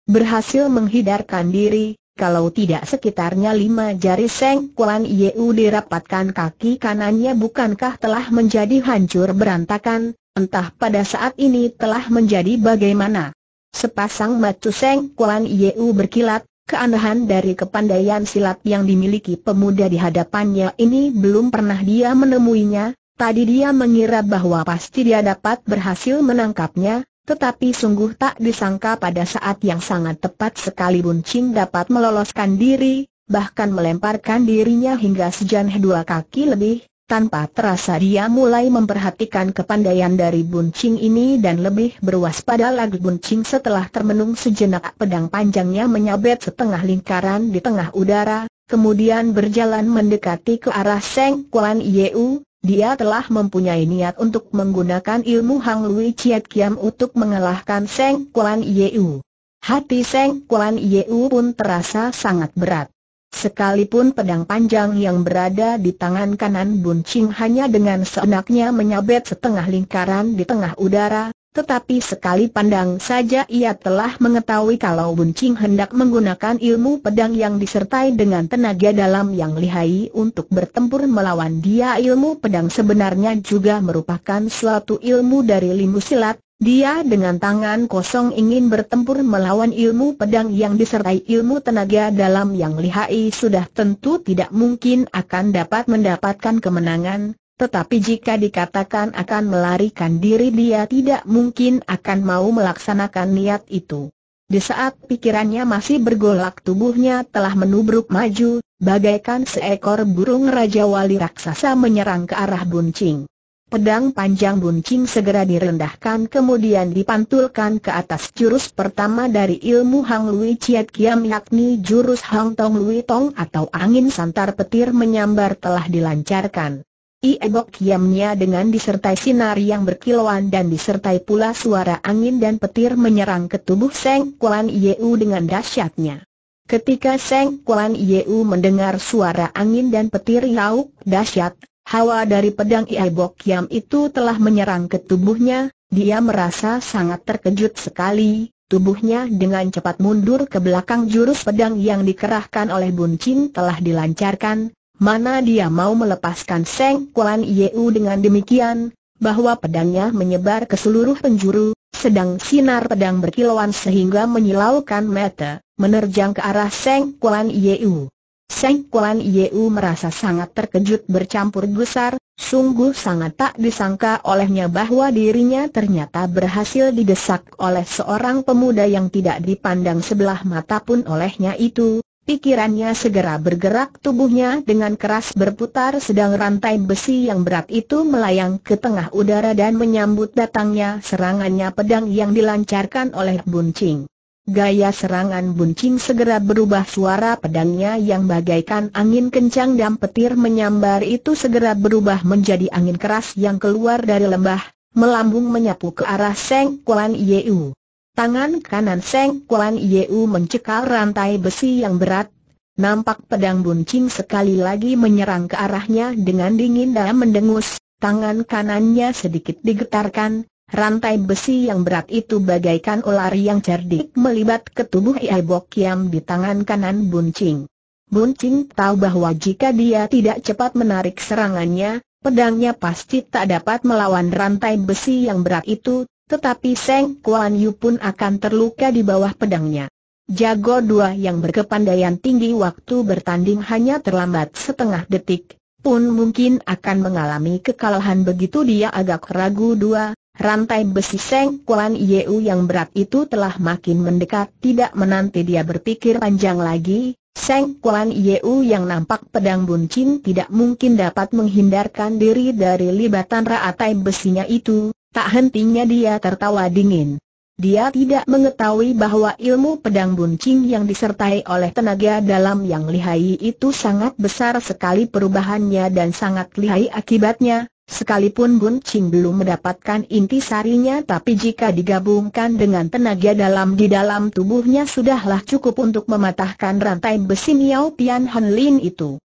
Berhasil menghindarkan diri, kalau tidak sekitarnya lima jari Seng Kuan Yeu dirapatkan kaki kanannya bukankah telah menjadi hancur berantakan, entah pada saat ini telah menjadi bagaimana. Sepasang mata Seng Kuan Yeu berkilat, keanehan dari kepandaian silat yang dimiliki pemuda di hadapannya ini belum pernah dia menemuinya, tadi dia mengira bahwa pasti dia dapat berhasil menangkapnya, tetapi sungguh tak disangka pada saat yang sangat tepat sekali Bun Ching dapat meloloskan diri, bahkan melemparkan dirinya hingga sejan dua kaki lebih, tanpa terasa dia mulai memperhatikan kepandaian dari Bun Ching ini dan lebih berwaspada lagi Bun Ching setelah termenung sejenak pedang panjangnya menyabet setengah lingkaran di tengah udara, kemudian berjalan mendekati ke arah Seng Kuan Yeu, dia telah mempunyai niat untuk menggunakan ilmu Hang Lui Chiat Kiam untuk mengalahkan Seng Kuan Yeu. Hati Seng Kuan Yeu pun terasa sangat berat. Sekalipun pedang panjang yang berada di tangan kanan Bun Ching hanya dengan seenaknya menyabet setengah lingkaran di tengah udara, tetapi sekali pandang saja ia telah mengetahui kalau Ching hendak menggunakan ilmu pedang yang disertai dengan tenaga dalam yang lihai untuk bertempur melawan dia ilmu pedang sebenarnya juga merupakan suatu ilmu dari limu silat, dia dengan tangan kosong ingin bertempur melawan ilmu pedang yang disertai ilmu tenaga dalam yang lihai sudah tentu tidak mungkin akan dapat mendapatkan kemenangan, tetapi jika dikatakan akan melarikan diri dia tidak mungkin akan mau melaksanakan niat itu. Di saat pikirannya masih bergolak tubuhnya telah menubruk maju, bagaikan seekor burung Raja Wali Raksasa menyerang ke arah Buncing. Pedang panjang Buncing segera direndahkan kemudian dipantulkan ke atas jurus pertama dari ilmu Hang Lui Chiat Kiam yakni jurus Hang Tong Lui Tong atau angin santar petir menyambar telah dilancarkan. Iebok kiamnya dengan disertai sinar yang berkilauan dan disertai pula suara angin dan petir menyerang ke tubuh Seng Kuan Yeu dengan dahsyatnya. Ketika Seng Kuan Yeu mendengar suara angin dan petir yauk dahsyat, hawa dari pedang Iebok Kiam itu telah menyerang ke tubuhnya, dia merasa sangat terkejut sekali, tubuhnya dengan cepat mundur ke belakang jurus pedang yang dikerahkan oleh Bun Chin telah dilancarkan, Mana dia mau melepaskan Seng Kuan Yeu dengan demikian, bahwa pedangnya menyebar ke seluruh penjuru, sedang sinar pedang berkilauan sehingga menyilaukan mata, menerjang ke arah Seng Kuan Yeu. Seng Kuan Yeu merasa sangat terkejut bercampur gusar, sungguh sangat tak disangka olehnya bahwa dirinya ternyata berhasil didesak oleh seorang pemuda yang tidak dipandang sebelah mata pun olehnya itu, Pikirannya segera bergerak tubuhnya dengan keras berputar sedang rantai besi yang berat itu melayang ke tengah udara dan menyambut datangnya serangannya pedang yang dilancarkan oleh Buncing. Gaya serangan Buncing segera berubah suara pedangnya yang bagaikan angin kencang dan petir menyambar itu segera berubah menjadi angin keras yang keluar dari lembah, melambung menyapu ke arah Seng Kuan Yeu. Tangan kanan Seng Kuan Yeu mencekal rantai besi yang berat. Nampak pedang buncing sekali lagi menyerang ke arahnya dengan dingin dan mendengus. Tangan kanannya sedikit digetarkan, Rantai besi yang berat itu bagaikan ular yang cerdik melibat ke tubuh Iai Bok Yam di tangan kanan Buncing. Buncing tahu bahwa jika dia tidak cepat menarik serangannya, pedangnya pasti tak dapat melawan rantai besi yang berat itu, tetapi Seng Kuan Yu pun akan terluka di bawah pedangnya. Jago dua yang berkepandaian tinggi waktu bertanding hanya terlambat setengah detik, pun mungkin akan mengalami kekalahan begitu dia agak ragu dua, rantai besi Seng Kuan Yu yang berat itu telah makin mendekat tidak menanti dia berpikir panjang lagi, Seng Kuan Yu yang nampak pedang buncin tidak mungkin dapat menghindarkan diri dari libatan rantai besinya itu, Tak hentinya dia tertawa dingin. Dia tidak mengetahui bahwa ilmu pedang buncing yang disertai oleh tenaga dalam yang lihai itu sangat besar sekali perubahannya dan sangat lihai akibatnya, sekalipun buncing belum mendapatkan inti sarinya tapi jika digabungkan dengan tenaga dalam di dalam tubuhnya sudahlah cukup untuk mematahkan rantai besi Miao Pian Han Lin itu.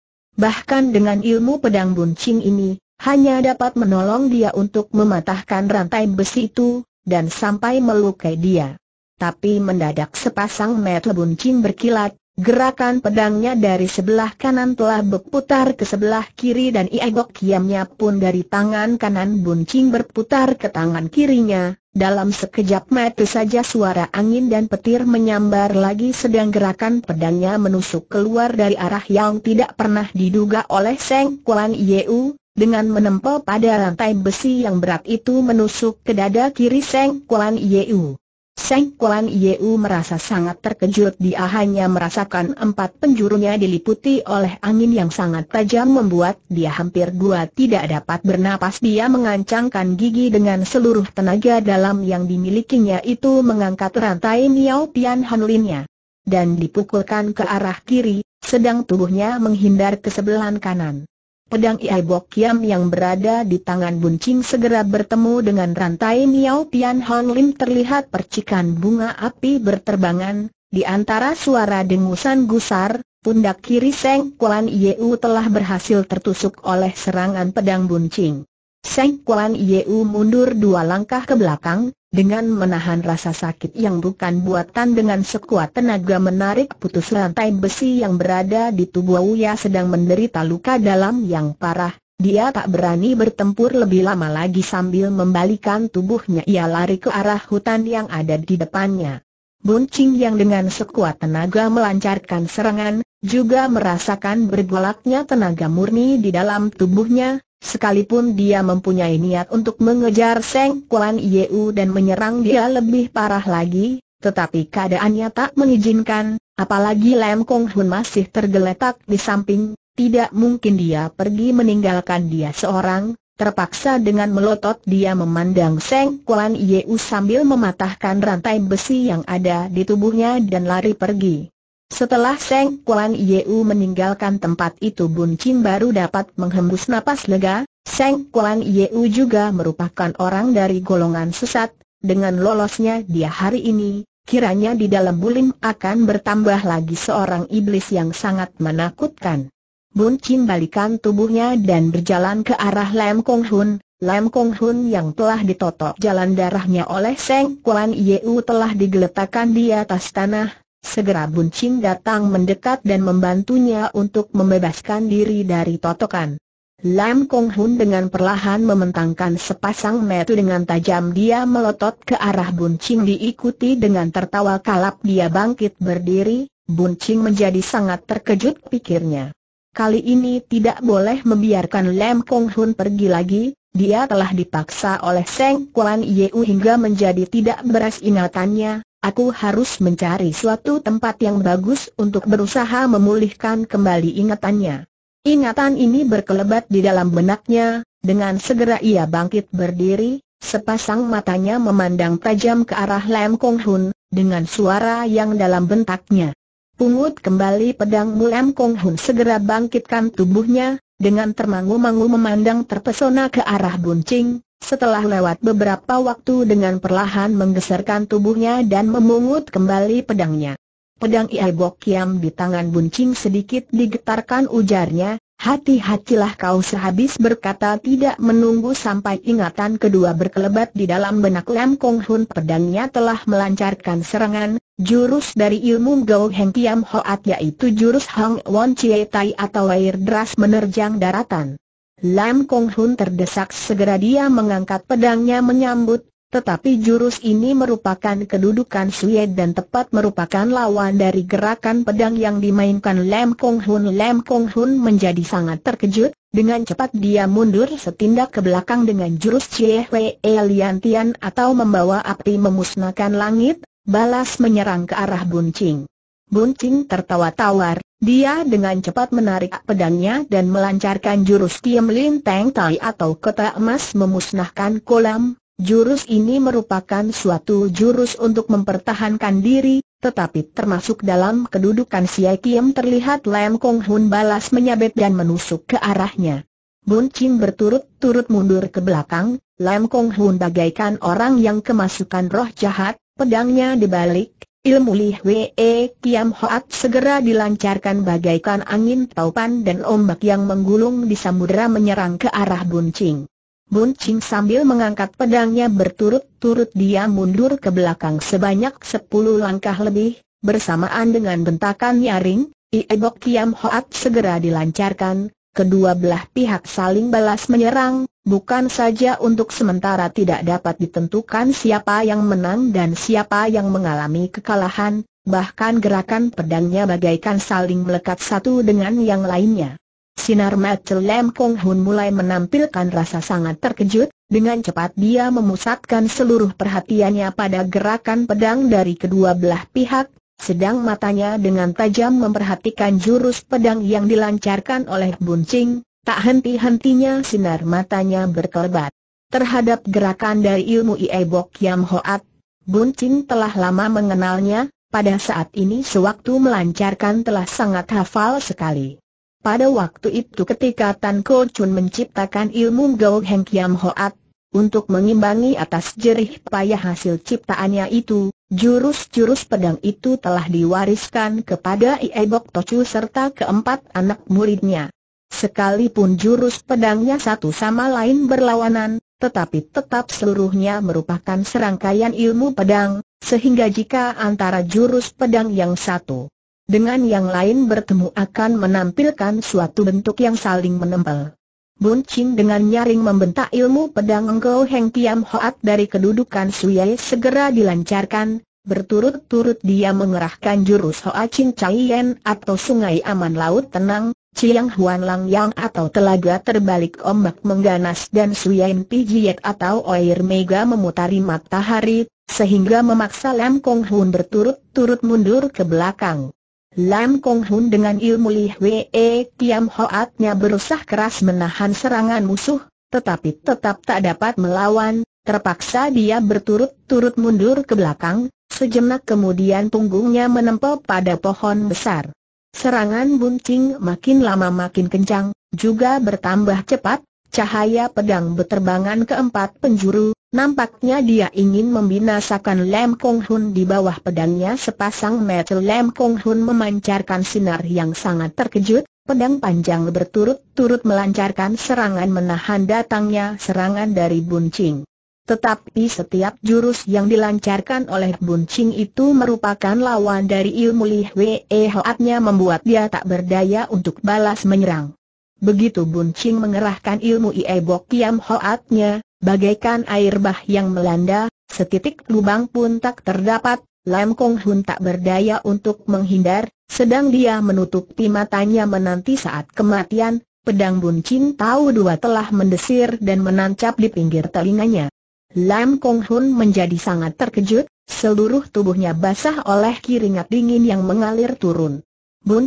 Bahkan dengan ilmu pedang buncing ini, hanya dapat menolong dia untuk mematahkan rantai besi itu, dan sampai melukai dia. Tapi mendadak sepasang mata buncing berkilat, gerakan pedangnya dari sebelah kanan telah berputar ke sebelah kiri dan iegok kiamnya pun dari tangan kanan buncing berputar ke tangan kirinya, dalam sekejap mata saja suara angin dan petir menyambar lagi sedang gerakan pedangnya menusuk keluar dari arah yang tidak pernah diduga oleh Seng Kuan Yeu, dengan menempel pada rantai besi yang berat itu menusuk ke dada kiri Seng Kuan Yeu. Seng Kuan Yeu merasa sangat terkejut dia hanya merasakan empat penjurunya diliputi oleh angin yang sangat tajam membuat dia hampir dua tidak dapat bernapas dia mengancangkan gigi dengan seluruh tenaga dalam yang dimilikinya itu mengangkat rantai Miao Pian Hanlinnya dan dipukulkan ke arah kiri, sedang tubuhnya menghindar ke sebelah kanan. Pedang Iai Bok Kiam yang berada di tangan Buncing segera bertemu dengan rantai Miao Pian Hon Lim terlihat percikan bunga api berterbangan, di antara suara dengusan gusar, pundak kiri Seng Kuan Yeu telah berhasil tertusuk oleh serangan pedang Buncing. Seng Kuan Yeu mundur dua langkah ke belakang, dengan menahan rasa sakit yang bukan buatan dengan sekuat tenaga menarik putus rantai besi yang berada di tubuh Uya sedang menderita luka dalam yang parah, dia tak berani bertempur lebih lama lagi sambil membalikan tubuhnya ia lari ke arah hutan yang ada di depannya. Buncing yang dengan sekuat tenaga melancarkan serangan, juga merasakan bergolaknya tenaga murni di dalam tubuhnya, Sekalipun dia mempunyai niat untuk mengejar Seng Kuan Yeu dan menyerang dia lebih parah lagi, tetapi keadaannya tak mengizinkan, apalagi Lam Kong Hun masih tergeletak di samping, tidak mungkin dia pergi meninggalkan dia seorang, terpaksa dengan melotot dia memandang Seng Kuan Yeu sambil mematahkan rantai besi yang ada di tubuhnya dan lari pergi. Setelah Seng Kuan Yeu meninggalkan tempat itu Bun Chin baru dapat menghembus napas lega, Seng Kuan Yeu juga merupakan orang dari golongan sesat, dengan lolosnya dia hari ini, kiranya di dalam bulim akan bertambah lagi seorang iblis yang sangat menakutkan. Bun Chin balikan tubuhnya dan berjalan ke arah Lam Kong Hun, Lam Kong Hun yang telah ditotok jalan darahnya oleh Seng Kuan Yeu telah digeletakkan di atas tanah, Segera Buncing datang mendekat dan membantunya untuk membebaskan diri dari totokan. Lam Kong Hun dengan perlahan mementangkan sepasang metu dengan tajam dia melotot ke arah Buncing diikuti dengan tertawa kalap dia bangkit berdiri, Buncing menjadi sangat terkejut pikirnya. Kali ini tidak boleh membiarkan Lam Kong Hun pergi lagi, dia telah dipaksa oleh Seng Kuan Yeu hingga menjadi tidak beras ingatannya, Aku harus mencari suatu tempat yang bagus untuk berusaha memulihkan kembali ingatannya. Ingatan ini berkelebat di dalam benaknya, dengan segera ia bangkit berdiri, sepasang matanya memandang tajam ke arah Lam Kong Hun, dengan suara yang dalam bentaknya. Pungut kembali pedangmu Lam Kong Hun segera bangkitkan tubuhnya, dengan termangu-mangu memandang terpesona ke arah Buncing, setelah lewat beberapa waktu dengan perlahan menggeserkan tubuhnya dan memungut kembali pedangnya. Pedang Iai Bok Kiam di tangan Buncing sedikit digetarkan ujarnya, hati-hatilah kau sehabis berkata tidak menunggu sampai ingatan kedua berkelebat di dalam benak Lam Kong Hun pedangnya telah melancarkan serangan, jurus dari ilmu Gao Heng Kiam Hoat yaitu jurus Hang Won Chie Tai atau air deras menerjang daratan. Lam Kong Hun terdesak segera dia mengangkat pedangnya menyambut, tetapi jurus ini merupakan kedudukan Suye dan tepat merupakan lawan dari gerakan pedang yang dimainkan Lam Kong Hun. Lam Kong Hun menjadi sangat terkejut, dengan cepat dia mundur setindak ke belakang dengan jurus Chie Hwe Lian Tian atau membawa api memusnahkan langit, balas menyerang ke arah Buncing. Buncing tertawa tawar, dia dengan cepat menarik pedangnya dan melancarkan jurus Tiem Lin Teng Tai atau kota emas memusnahkan kolam. Jurus ini merupakan suatu jurus untuk mempertahankan diri, tetapi termasuk dalam kedudukan si Kiem terlihat Lam Kong Hun balas menyabet dan menusuk ke arahnya. Bun Chin berturut-turut mundur ke belakang, Lam Kong Hun bagaikan orang yang kemasukan roh jahat, pedangnya dibalik, Ilmu Li Hwee Kiam Hoat segera dilancarkan bagaikan angin taupan dan ombak yang menggulung di samudera menyerang ke arah Buncing. Buncing sambil mengangkat pedangnya berturut-turut dia mundur ke belakang sebanyak sepuluh langkah lebih, bersamaan dengan bentakan nyaring, Iebok Kiam Hoat segera dilancarkan, kedua belah pihak saling balas menyerang, bukan saja untuk sementara tidak dapat ditentukan siapa yang menang dan siapa yang mengalami kekalahan, bahkan gerakan pedangnya bagaikan saling melekat satu dengan yang lainnya. Sinar mata Lam Kong Hun mulai menampilkan rasa sangat terkejut, dengan cepat dia memusatkan seluruh perhatiannya pada gerakan pedang dari kedua belah pihak, sedang matanya dengan tajam memperhatikan jurus pedang yang dilancarkan oleh Buncing, tak henti-hentinya sinar matanya berkelebat. Terhadap gerakan dari ilmu Iebok Yam Hoat, Buncing telah lama mengenalnya, pada saat ini sewaktu melancarkan telah sangat hafal sekali. Pada waktu itu ketika Tan Ko Chun menciptakan ilmu Gou Heng Kiam Hoat, untuk mengimbangi atas jerih payah hasil ciptaannya itu, jurus-jurus pedang itu telah diwariskan kepada Iebok Tocu serta keempat anak muridnya. Sekalipun jurus pedangnya satu sama lain berlawanan, tetapi tetap seluruhnya merupakan serangkaian ilmu pedang, sehingga jika antara jurus pedang yang satu dengan yang lain bertemu akan menampilkan suatu bentuk yang saling menempel. Bun dengan nyaring membentak ilmu pedang Engkau Heng Tiam Hoat dari kedudukan Suyai segera dilancarkan, Berturut-turut dia mengerahkan jurus Hoa Caien Chai Yen atau Sungai Aman Laut Tenang, Chiang Huan Lang Yang atau Telaga Terbalik Ombak Mengganas dan Pi Pijiet atau Oir Mega memutari matahari, sehingga memaksa Lam Kong Hun berturut-turut mundur ke belakang. Lam Kong Hun dengan ilmu Li Hwe e Kiam Hoatnya berusaha keras menahan serangan musuh, tetapi tetap tak dapat melawan, terpaksa dia berturut-turut mundur ke belakang, sejenak kemudian punggungnya menempel pada pohon besar. Serangan bunting makin lama makin kencang, juga bertambah cepat, cahaya pedang berterbangan ke empat penjuru, Nampaknya dia ingin membinasakan Lam Kong Hun di bawah pedangnya sepasang metal Lam Kong Hun memancarkan sinar yang sangat terkejut, pedang panjang berturut-turut melancarkan serangan menahan datangnya serangan dari Buncing. Tetapi setiap jurus yang dilancarkan oleh Buncing itu merupakan lawan dari ilmu Li Wei Hoatnya membuat dia tak berdaya untuk balas menyerang. Begitu Buncing mengerahkan ilmu Ie Bok Kiam Hoatnya, Bagaikan air bah yang melanda, setitik lubang pun tak terdapat, Lam Kong Hun tak berdaya untuk menghindar, sedang dia menutup matanya menanti saat kematian, pedang Chin tahu dua telah mendesir dan menancap di pinggir telinganya. Lam Kong Hun menjadi sangat terkejut, seluruh tubuhnya basah oleh keringat dingin yang mengalir turun.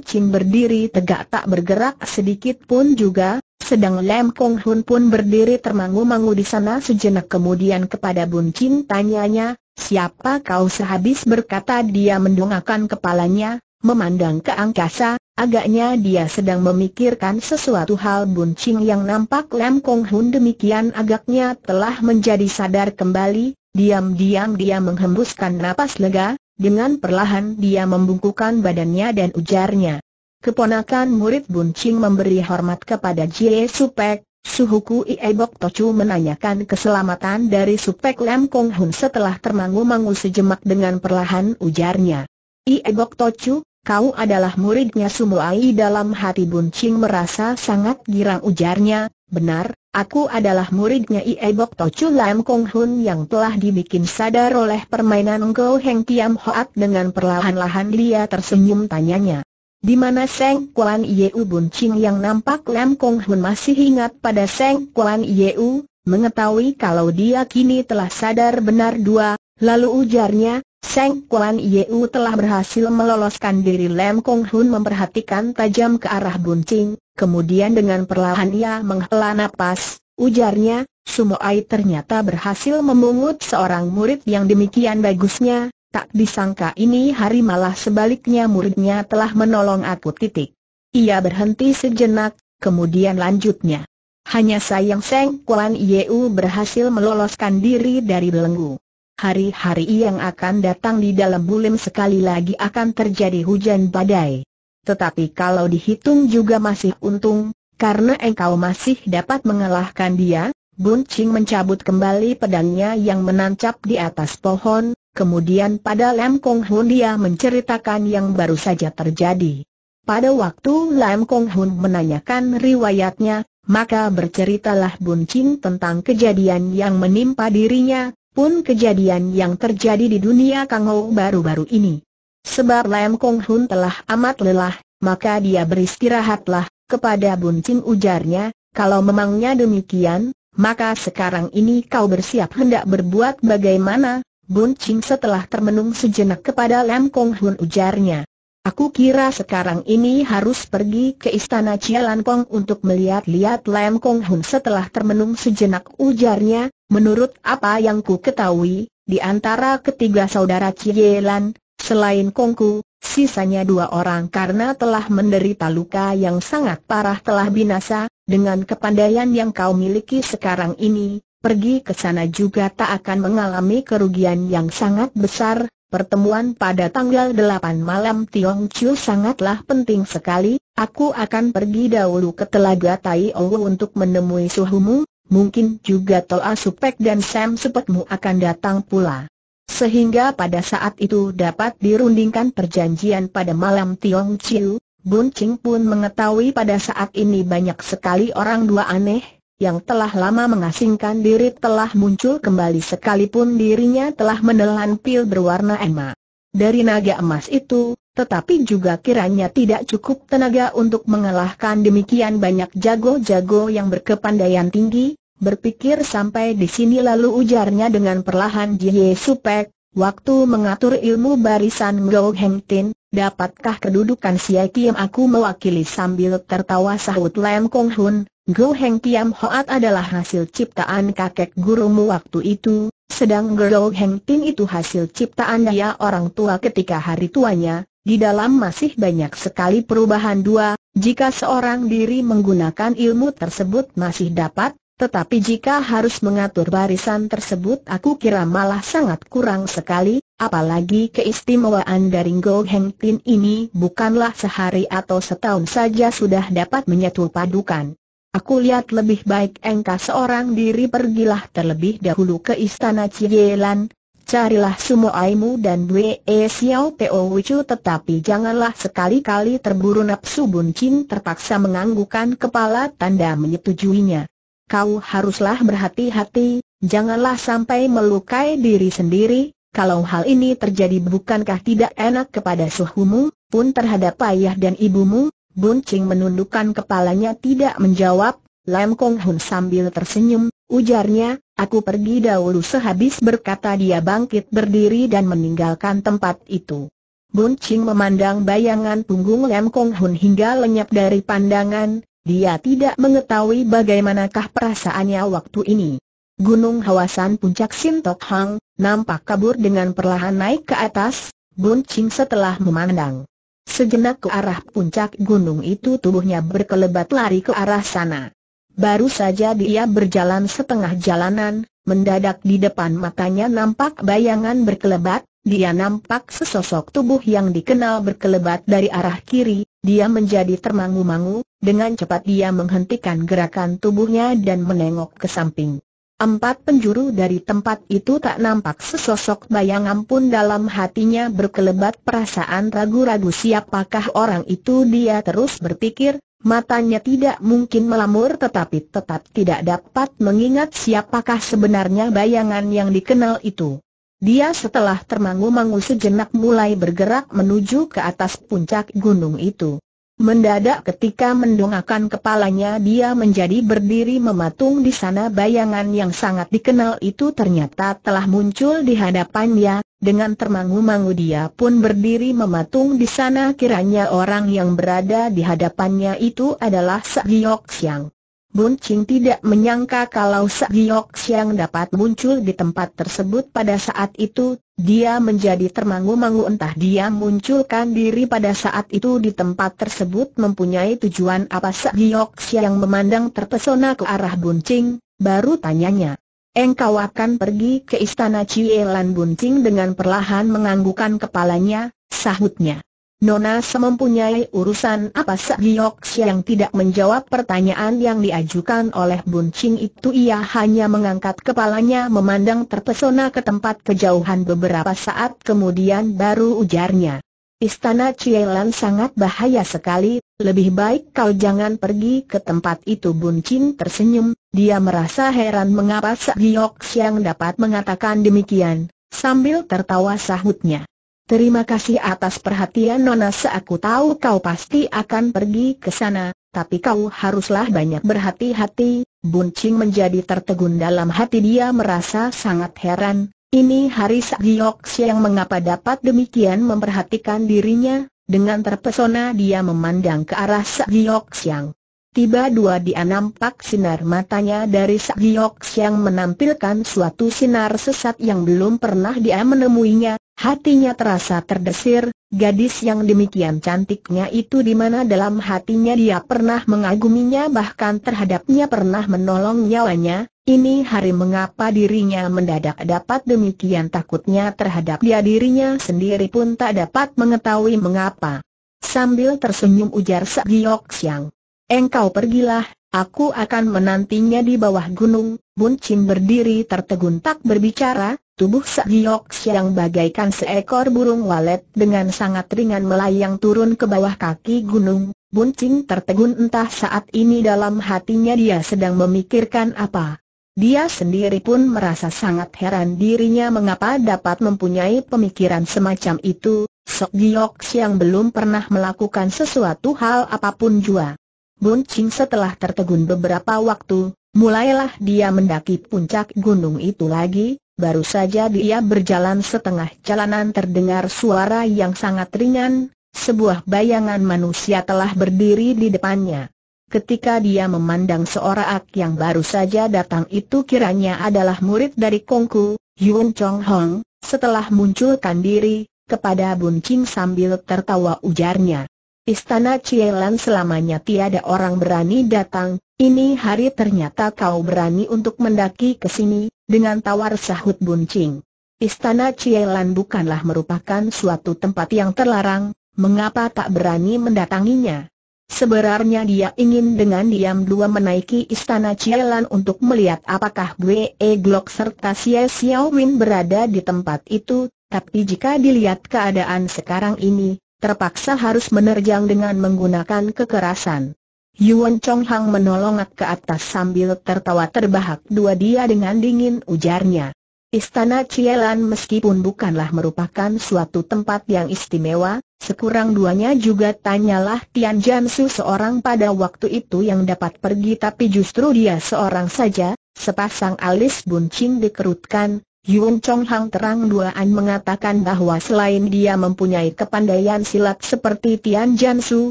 Chin berdiri tegak tak bergerak sedikit pun juga, sedang Lam Kong Hun pun berdiri termangu-mangu di sana sejenak kemudian kepada Bun Chin tanyanya, siapa kau sehabis berkata dia mendongakkan kepalanya, memandang ke angkasa, agaknya dia sedang memikirkan sesuatu hal Bun Chin yang nampak Lam Kong Hun demikian agaknya telah menjadi sadar kembali, diam-diam dia menghembuskan napas lega, dengan perlahan dia membungkukan badannya dan ujarnya. Keponakan murid Buncing memberi hormat kepada Jie Supek, Suhuku Ie Bok Tochu menanyakan keselamatan dari Supek Lam Kong Hun setelah termangu-mangu sejemak dengan perlahan ujarnya. Ie Bok Tochu, kau adalah muridnya Sumuai dalam hati Buncing merasa sangat girang ujarnya, benar, Aku adalah muridnya Ie Bok Tochu Lam Kong Hun yang telah dibikin sadar oleh permainan Go Heng Tiam Hoat dengan perlahan-lahan dia tersenyum tanyanya di mana Seng Kuan Yeu Bun Ching yang nampak Lam Kong Hun masih ingat pada Seng Kuan Yeu, mengetahui kalau dia kini telah sadar benar dua, lalu ujarnya, Seng Kuan Yeu telah berhasil meloloskan diri Lam Kong Hun memperhatikan tajam ke arah Bun Ching, kemudian dengan perlahan ia menghela napas, ujarnya, Sumoai ternyata berhasil memungut seorang murid yang demikian bagusnya, Tak disangka ini hari malah sebaliknya muridnya telah menolong aku titik. Ia berhenti sejenak, kemudian lanjutnya. Hanya sayang Seng Kuan Yeu berhasil meloloskan diri dari belenggu. Hari-hari yang akan datang di dalam bulim sekali lagi akan terjadi hujan badai. Tetapi kalau dihitung juga masih untung, karena engkau masih dapat mengalahkan dia, Bun Ching mencabut kembali pedangnya yang menancap di atas pohon, Kemudian pada Lam Kong Hun dia menceritakan yang baru saja terjadi. Pada waktu Lam Kong Hun menanyakan riwayatnya, maka berceritalah Bun Ching tentang kejadian yang menimpa dirinya, pun kejadian yang terjadi di dunia Kangou baru-baru ini. Sebab Lam Kong Hun telah amat lelah, maka dia beristirahatlah, kepada Bun Ching ujarnya, kalau memangnya demikian, maka sekarang ini kau bersiap hendak berbuat bagaimana, Bun Ching setelah termenung sejenak kepada Lam Kong Hun ujarnya. Aku kira sekarang ini harus pergi ke istana Cialan Kong untuk melihat-lihat Lam Kong Hun setelah termenung sejenak ujarnya, menurut apa yang ku ketahui, di antara ketiga saudara Cielan, selain Kongku, sisanya dua orang karena telah menderita luka yang sangat parah telah binasa, dengan kepandaian yang kau miliki sekarang ini, pergi ke sana juga tak akan mengalami kerugian yang sangat besar. Pertemuan pada tanggal 8 malam Tiong Chiu sangatlah penting sekali. Aku akan pergi dahulu ke Telaga Tai Owu untuk menemui suhumu, mungkin juga Toa Supek dan Sam Sepetmu akan datang pula. Sehingga pada saat itu dapat dirundingkan perjanjian pada malam Tiong Chiu, Bun Ching pun mengetahui pada saat ini banyak sekali orang dua aneh, yang telah lama mengasingkan diri telah muncul kembali sekalipun dirinya telah menelan pil berwarna emas. Dari naga emas itu, tetapi juga kiranya tidak cukup tenaga untuk mengalahkan demikian banyak jago-jago yang berkepandaian tinggi, berpikir sampai di sini lalu ujarnya dengan perlahan Jie Supek, waktu mengatur ilmu barisan Ngo Heng Tin, dapatkah kedudukan Sia Kiem aku mewakili sambil tertawa sahut Lam Kong Hun, Go Heng Hoat adalah hasil ciptaan kakek gurumu waktu itu, sedang Go Heng Tin itu hasil ciptaan dia orang tua ketika hari tuanya, di dalam masih banyak sekali perubahan dua, jika seorang diri menggunakan ilmu tersebut masih dapat, tetapi jika harus mengatur barisan tersebut aku kira malah sangat kurang sekali, apalagi keistimewaan dari Go Heng Tin ini bukanlah sehari atau setahun saja sudah dapat menyatu padukan. Aku lihat lebih baik engkau seorang diri pergilah terlebih dahulu ke istana Cielan, carilah semua aimu dan Bwe Xiao Po Wucu tetapi janganlah sekali-kali terburu nafsu buncin terpaksa menganggukan kepala tanda menyetujuinya. Kau haruslah berhati-hati, janganlah sampai melukai diri sendiri, kalau hal ini terjadi bukankah tidak enak kepada suhumu, pun terhadap ayah dan ibumu, Bun Ching menundukkan kepalanya tidak menjawab, Lam Kong Hun sambil tersenyum, ujarnya, aku pergi dahulu sehabis berkata dia bangkit berdiri dan meninggalkan tempat itu. Bun Ching memandang bayangan punggung Lam Kong Hun hingga lenyap dari pandangan, dia tidak mengetahui bagaimanakah perasaannya waktu ini. Gunung Hawasan Puncak Sintok Hang, nampak kabur dengan perlahan naik ke atas, Bun Ching setelah memandang. Sejenak ke arah puncak gunung itu tubuhnya berkelebat lari ke arah sana. Baru saja dia berjalan setengah jalanan, mendadak di depan matanya nampak bayangan berkelebat, dia nampak sesosok tubuh yang dikenal berkelebat dari arah kiri, dia menjadi termangu-mangu, dengan cepat dia menghentikan gerakan tubuhnya dan menengok ke samping. Empat penjuru dari tempat itu tak nampak sesosok bayangan pun dalam hatinya berkelebat perasaan ragu-ragu siapakah orang itu dia terus berpikir, matanya tidak mungkin melamur tetapi tetap tidak dapat mengingat siapakah sebenarnya bayangan yang dikenal itu. Dia setelah termangu-mangu sejenak mulai bergerak menuju ke atas puncak gunung itu. Mendadak ketika mendongakkan kepalanya dia menjadi berdiri mematung di sana bayangan yang sangat dikenal itu ternyata telah muncul di hadapannya, dengan termangu-mangu dia pun berdiri mematung di sana kiranya orang yang berada di hadapannya itu adalah Sakyok Siang. Bun Ching tidak menyangka kalau Giok Siang dapat muncul di tempat tersebut pada saat itu, dia menjadi termangu-mangu entah dia munculkan diri pada saat itu di tempat tersebut mempunyai tujuan apa Giok Siang memandang terpesona ke arah Bun Ching, baru tanyanya. Engkau akan pergi ke istana Cielan Bun Ching dengan perlahan menganggukan kepalanya, sahutnya. Nona semempunyai urusan apa Sehyok yang tidak menjawab pertanyaan yang diajukan oleh Bun Ching itu ia hanya mengangkat kepalanya memandang terpesona ke tempat kejauhan beberapa saat kemudian baru ujarnya. Istana Cielan sangat bahaya sekali, lebih baik kau jangan pergi ke tempat itu Bun Ching tersenyum, dia merasa heran mengapa Sehyok yang dapat mengatakan demikian, sambil tertawa sahutnya. Terima kasih atas perhatian Nona seaku tahu kau pasti akan pergi ke sana, tapi kau haruslah banyak berhati-hati. Buncing menjadi tertegun dalam hati dia merasa sangat heran, ini hari Sagiok yang mengapa dapat demikian memperhatikan dirinya, dengan terpesona dia memandang ke arah Sagiok yang Tiba dua dia nampak sinar matanya dari Sagiok yang menampilkan suatu sinar sesat yang belum pernah dia menemuinya, Hatinya terasa terdesir, gadis yang demikian cantiknya itu di mana dalam hatinya dia pernah mengaguminya bahkan terhadapnya pernah menolong nyawanya, ini hari mengapa dirinya mendadak dapat demikian takutnya terhadap dia dirinya sendiri pun tak dapat mengetahui mengapa. Sambil tersenyum ujar Segiok Siang. Engkau pergilah, aku akan menantinya di bawah gunung, Bun Buncin berdiri tertegun tak berbicara, Tubuh Sagiok Siang bagaikan seekor burung walet dengan sangat ringan melayang turun ke bawah kaki gunung. Buncing tertegun entah saat ini dalam hatinya dia sedang memikirkan apa. Dia sendiri pun merasa sangat heran dirinya mengapa dapat mempunyai pemikiran semacam itu, Sok Giok Siang belum pernah melakukan sesuatu hal apapun jua. Buncing setelah tertegun beberapa waktu, mulailah dia mendaki puncak gunung itu lagi, Baru saja dia berjalan setengah jalanan terdengar suara yang sangat ringan, sebuah bayangan manusia telah berdiri di depannya. Ketika dia memandang seorang yang baru saja datang itu kiranya adalah murid dari Kongku, Yun Chong Hong, setelah munculkan diri, kepada Bun Ching sambil tertawa ujarnya. Istana Cielan selamanya tiada orang berani datang, ini hari ternyata kau berani untuk mendaki ke sini, dengan tawar sahut buncing. Istana Cielan bukanlah merupakan suatu tempat yang terlarang, mengapa tak berani mendatanginya? Sebenarnya dia ingin dengan diam dua menaiki istana Cielan untuk melihat apakah Bwe Glock serta Xie Xiaowin berada di tempat itu, tapi jika dilihat keadaan sekarang ini, terpaksa harus menerjang dengan menggunakan kekerasan. Yuan Chong Hang menolong ke atas sambil tertawa terbahak dua dia dengan dingin ujarnya. Istana Cielan meskipun bukanlah merupakan suatu tempat yang istimewa, sekurang duanya juga tanyalah Tian Jansu seorang pada waktu itu yang dapat pergi tapi justru dia seorang saja, sepasang alis buncing dikerutkan, Yun Chong Hang Terang Duaan mengatakan bahwa selain dia mempunyai kepandaian silat seperti Tian Su,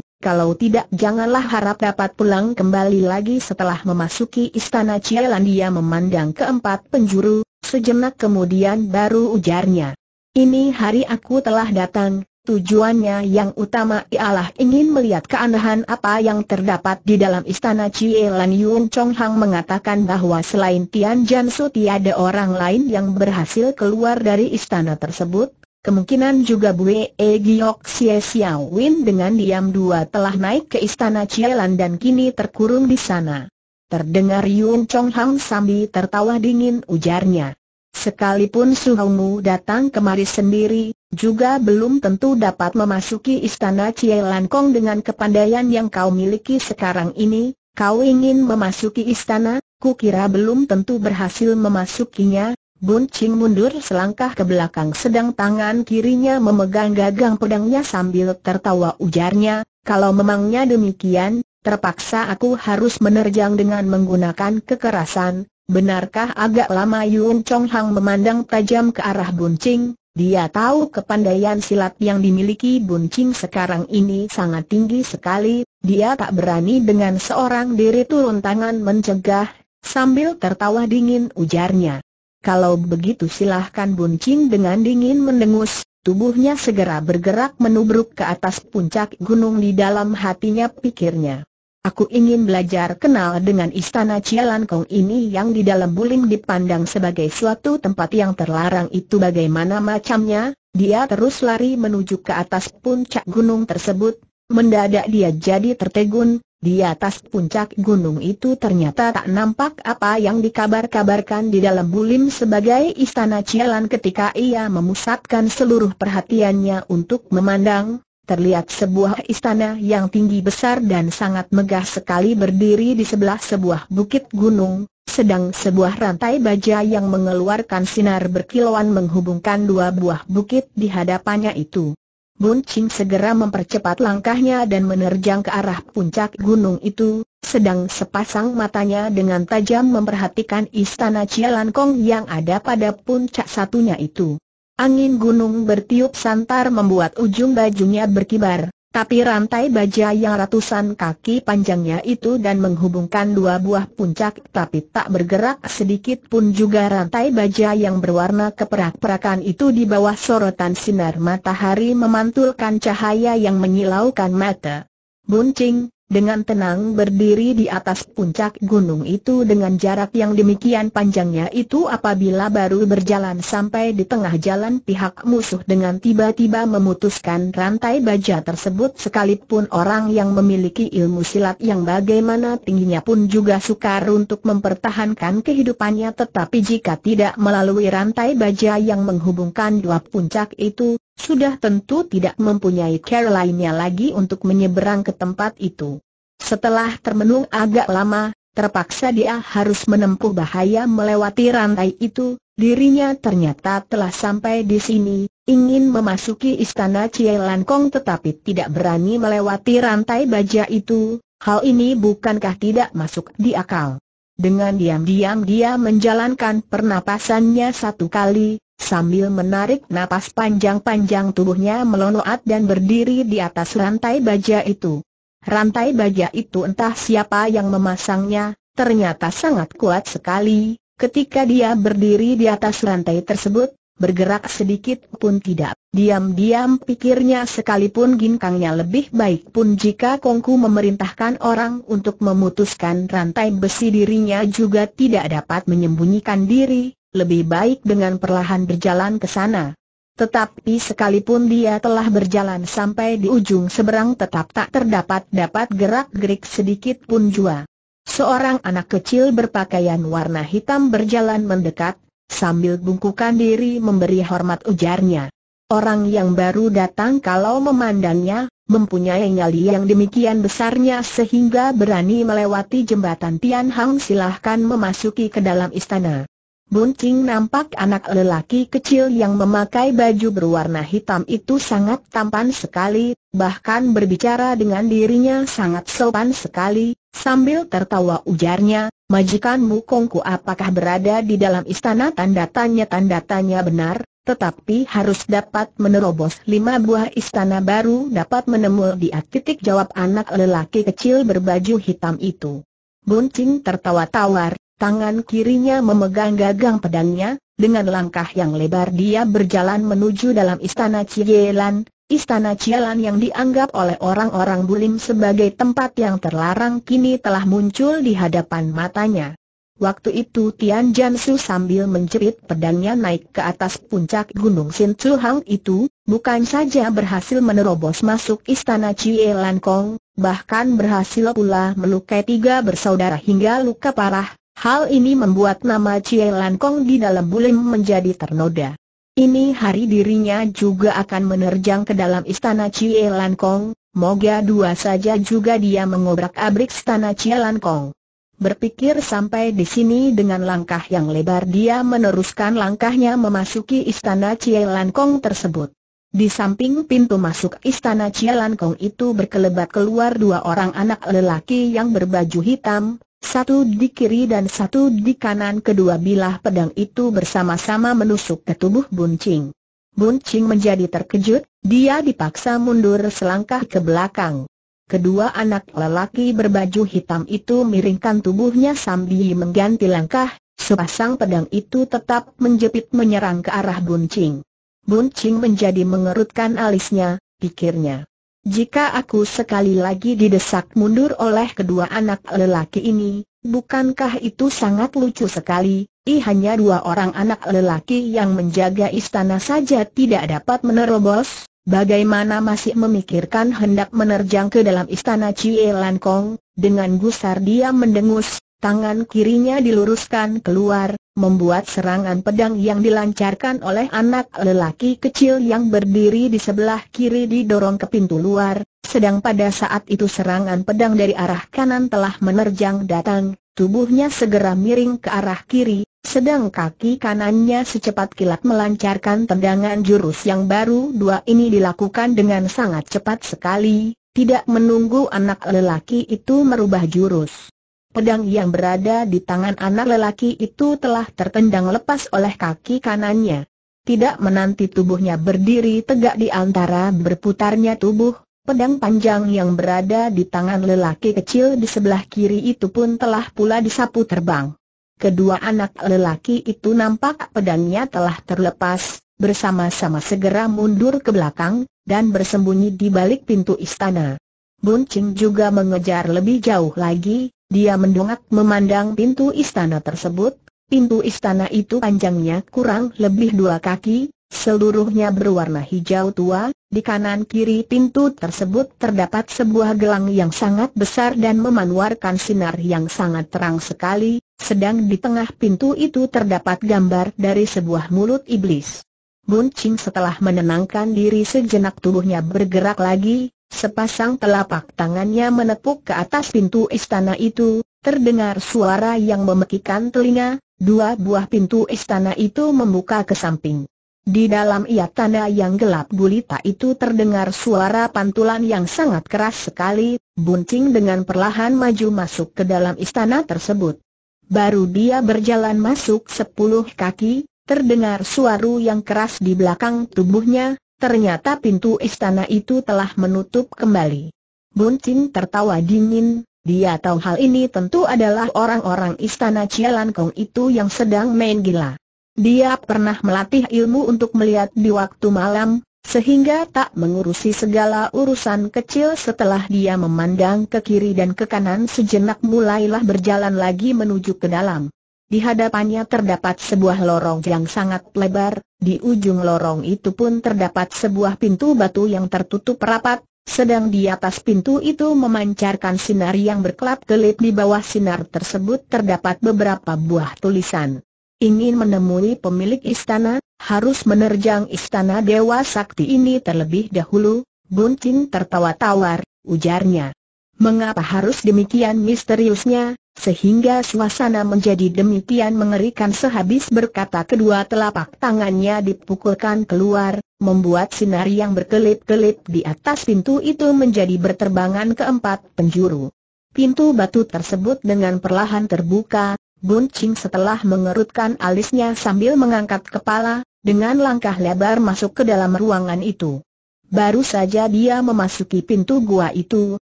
kalau tidak janganlah harap dapat pulang kembali lagi setelah memasuki istana Cielan dia memandang keempat penjuru, sejenak kemudian baru ujarnya. Ini hari aku telah datang, Tujuannya yang utama ialah ingin melihat keanehan apa yang terdapat di dalam istana Cie Lan Yun Chong Hang mengatakan bahwa selain Tian Jan Su tiada orang lain yang berhasil keluar dari istana tersebut, kemungkinan juga Bue E Giok Xie Xiao Win dengan diam dua telah naik ke istana Cie Lan dan kini terkurung di sana. Terdengar Yun Chong Hang sambil tertawa dingin ujarnya. Sekalipun suhumu datang kemari sendiri, juga belum tentu dapat memasuki istana Cie Lankong dengan kepandaian yang kau miliki sekarang ini, kau ingin memasuki istana, kukira belum tentu berhasil memasukinya, Bun Ching mundur selangkah ke belakang sedang tangan kirinya memegang gagang pedangnya sambil tertawa ujarnya, kalau memangnya demikian, terpaksa aku harus menerjang dengan menggunakan kekerasan, Benarkah agak lama Yun Chong Hang memandang tajam ke arah Buncing, dia tahu kepandaian silat yang dimiliki Buncing sekarang ini sangat tinggi sekali, dia tak berani dengan seorang diri turun tangan mencegah, sambil tertawa dingin ujarnya. Kalau begitu silahkan Buncing dengan dingin mendengus, tubuhnya segera bergerak menubruk ke atas puncak gunung di dalam hatinya pikirnya. Aku ingin belajar kenal dengan istana Cialan Kong ini yang di dalam bulim dipandang sebagai suatu tempat yang terlarang itu bagaimana macamnya. Dia terus lari menuju ke atas puncak gunung tersebut. Mendadak dia jadi tertegun. Di atas puncak gunung itu ternyata tak nampak apa yang dikabar-kabarkan di dalam bulim sebagai istana Cialan ketika ia memusatkan seluruh perhatiannya untuk memandang terlihat sebuah istana yang tinggi besar dan sangat megah sekali berdiri di sebelah sebuah bukit gunung, sedang sebuah rantai baja yang mengeluarkan sinar berkilauan menghubungkan dua buah bukit di hadapannya itu. Bun Ching segera mempercepat langkahnya dan menerjang ke arah puncak gunung itu, sedang sepasang matanya dengan tajam memperhatikan istana Cialan Kong yang ada pada puncak satunya itu. Angin gunung bertiup santar membuat ujung bajunya berkibar, tapi rantai baja yang ratusan kaki panjangnya itu dan menghubungkan dua buah puncak tapi tak bergerak sedikit pun juga rantai baja yang berwarna keperak-perakan itu di bawah sorotan sinar matahari memantulkan cahaya yang menyilaukan mata. Buncing, dengan tenang berdiri di atas puncak gunung itu dengan jarak yang demikian panjangnya itu apabila baru berjalan sampai di tengah jalan pihak musuh dengan tiba-tiba memutuskan rantai baja tersebut sekalipun orang yang memiliki ilmu silat yang bagaimana tingginya pun juga sukar untuk mempertahankan kehidupannya tetapi jika tidak melalui rantai baja yang menghubungkan dua puncak itu, sudah tentu tidak mempunyai cara lainnya lagi untuk menyeberang ke tempat itu. Setelah termenung agak lama, terpaksa dia harus menempuh bahaya melewati rantai itu, dirinya ternyata telah sampai di sini, ingin memasuki istana Cie Kong tetapi tidak berani melewati rantai baja itu, hal ini bukankah tidak masuk di akal. Dengan diam-diam dia menjalankan pernapasannya satu kali, Sambil menarik napas panjang-panjang tubuhnya melonoat dan berdiri di atas rantai baja itu. Rantai baja itu entah siapa yang memasangnya, ternyata sangat kuat sekali. Ketika dia berdiri di atas rantai tersebut, bergerak sedikit pun tidak. Diam-diam pikirnya sekalipun ginkangnya lebih baik pun jika Kongku memerintahkan orang untuk memutuskan rantai besi dirinya juga tidak dapat menyembunyikan diri, lebih baik dengan perlahan berjalan ke sana. Tetapi sekalipun dia telah berjalan sampai di ujung seberang tetap tak terdapat dapat gerak-gerik sedikit pun jua. Seorang anak kecil berpakaian warna hitam berjalan mendekat, sambil bungkukan diri memberi hormat ujarnya. Orang yang baru datang kalau memandangnya, mempunyai nyali yang demikian besarnya sehingga berani melewati jembatan Tian Hang silahkan memasuki ke dalam istana. Bunting nampak anak lelaki kecil yang memakai baju berwarna hitam itu sangat tampan sekali, bahkan berbicara dengan dirinya sangat sopan sekali, sambil tertawa ujarnya, majikanmu Kongku apakah berada di dalam istana tanda tanya tanda tanya benar, tetapi harus dapat menerobos lima buah istana baru dapat menemui dia titik jawab anak lelaki kecil berbaju hitam itu. Bunting tertawa tawar, Tangan kirinya memegang gagang pedangnya, dengan langkah yang lebar dia berjalan menuju dalam istana Cielan, istana Cielan yang dianggap oleh orang-orang Bulim sebagai tempat yang terlarang kini telah muncul di hadapan matanya. Waktu itu Tian Jansu sambil menjerit pedangnya naik ke atas puncak gunung Sin Hang itu, bukan saja berhasil menerobos masuk istana Cielan Kong, bahkan berhasil pula melukai tiga bersaudara hingga luka parah, Hal ini membuat nama Cie Lan Kong di dalam bulim menjadi ternoda. Ini hari dirinya juga akan menerjang ke dalam istana Cie Lan Kong, moga dua saja juga dia mengobrak-abrik istana Cie Lan Kong. Berpikir sampai di sini dengan langkah yang lebar dia meneruskan langkahnya memasuki istana Cie Lan Kong tersebut. Di samping pintu masuk istana Lan Kong itu berkelebat keluar dua orang anak lelaki yang berbaju hitam, satu di kiri dan satu di kanan kedua bilah pedang itu bersama-sama menusuk ke tubuh Buncing. Buncing menjadi terkejut, dia dipaksa mundur selangkah ke belakang. Kedua anak lelaki berbaju hitam itu miringkan tubuhnya sambil mengganti langkah, sepasang pedang itu tetap menjepit menyerang ke arah Buncing. Buncing menjadi mengerutkan alisnya, pikirnya. Jika aku sekali lagi didesak mundur oleh kedua anak lelaki ini, bukankah itu sangat lucu sekali? I hanya dua orang anak lelaki yang menjaga istana saja tidak dapat menerobos, bagaimana masih memikirkan hendak menerjang ke dalam istana Cie Lan Kong? dengan gusar dia mendengus, Tangan kirinya diluruskan keluar, membuat serangan pedang yang dilancarkan oleh anak lelaki kecil yang berdiri di sebelah kiri didorong ke pintu luar, sedang pada saat itu serangan pedang dari arah kanan telah menerjang datang, tubuhnya segera miring ke arah kiri, sedang kaki kanannya secepat kilat melancarkan tendangan jurus yang baru dua ini dilakukan dengan sangat cepat sekali, tidak menunggu anak lelaki itu merubah jurus. Pedang yang berada di tangan anak lelaki itu telah tertendang lepas oleh kaki kanannya. Tidak menanti tubuhnya berdiri tegak di antara berputarnya tubuh, pedang panjang yang berada di tangan lelaki kecil di sebelah kiri itu pun telah pula disapu terbang. Kedua anak lelaki itu nampak pedangnya telah terlepas, bersama-sama segera mundur ke belakang, dan bersembunyi di balik pintu istana. Buncing juga mengejar lebih jauh lagi, dia mendongak memandang pintu istana tersebut, pintu istana itu panjangnya kurang lebih dua kaki, seluruhnya berwarna hijau tua, di kanan kiri pintu tersebut terdapat sebuah gelang yang sangat besar dan memanwarkan sinar yang sangat terang sekali, sedang di tengah pintu itu terdapat gambar dari sebuah mulut iblis. Bun Ching setelah menenangkan diri sejenak tubuhnya bergerak lagi, Sepasang telapak tangannya menepuk ke atas pintu istana itu, terdengar suara yang memekikan telinga, dua buah pintu istana itu membuka ke samping. Di dalam ia tanah yang gelap gulita itu terdengar suara pantulan yang sangat keras sekali, Buncing dengan perlahan maju masuk ke dalam istana tersebut. Baru dia berjalan masuk sepuluh kaki, terdengar suara yang keras di belakang tubuhnya, Ternyata pintu istana itu telah menutup kembali. Buncin tertawa dingin, dia tahu hal ini tentu adalah orang-orang istana Cialan Kong itu yang sedang main gila. Dia pernah melatih ilmu untuk melihat di waktu malam, sehingga tak mengurusi segala urusan kecil setelah dia memandang ke kiri dan ke kanan sejenak mulailah berjalan lagi menuju ke dalam. Di hadapannya terdapat sebuah lorong yang sangat lebar, di ujung lorong itu pun terdapat sebuah pintu batu yang tertutup rapat, sedang di atas pintu itu memancarkan sinar yang berkelap-kelip di bawah sinar tersebut terdapat beberapa buah tulisan. Ingin menemui pemilik istana, harus menerjang istana Dewa Sakti ini terlebih dahulu, Bunting tertawa tawar, ujarnya. Mengapa harus demikian misteriusnya, sehingga suasana menjadi demikian mengerikan sehabis berkata kedua telapak tangannya dipukulkan keluar, membuat sinar yang berkelip-kelip di atas pintu itu menjadi berterbangan ke empat penjuru. Pintu batu tersebut dengan perlahan terbuka, Buncing setelah mengerutkan alisnya sambil mengangkat kepala, dengan langkah lebar masuk ke dalam ruangan itu. Baru saja dia memasuki pintu gua itu,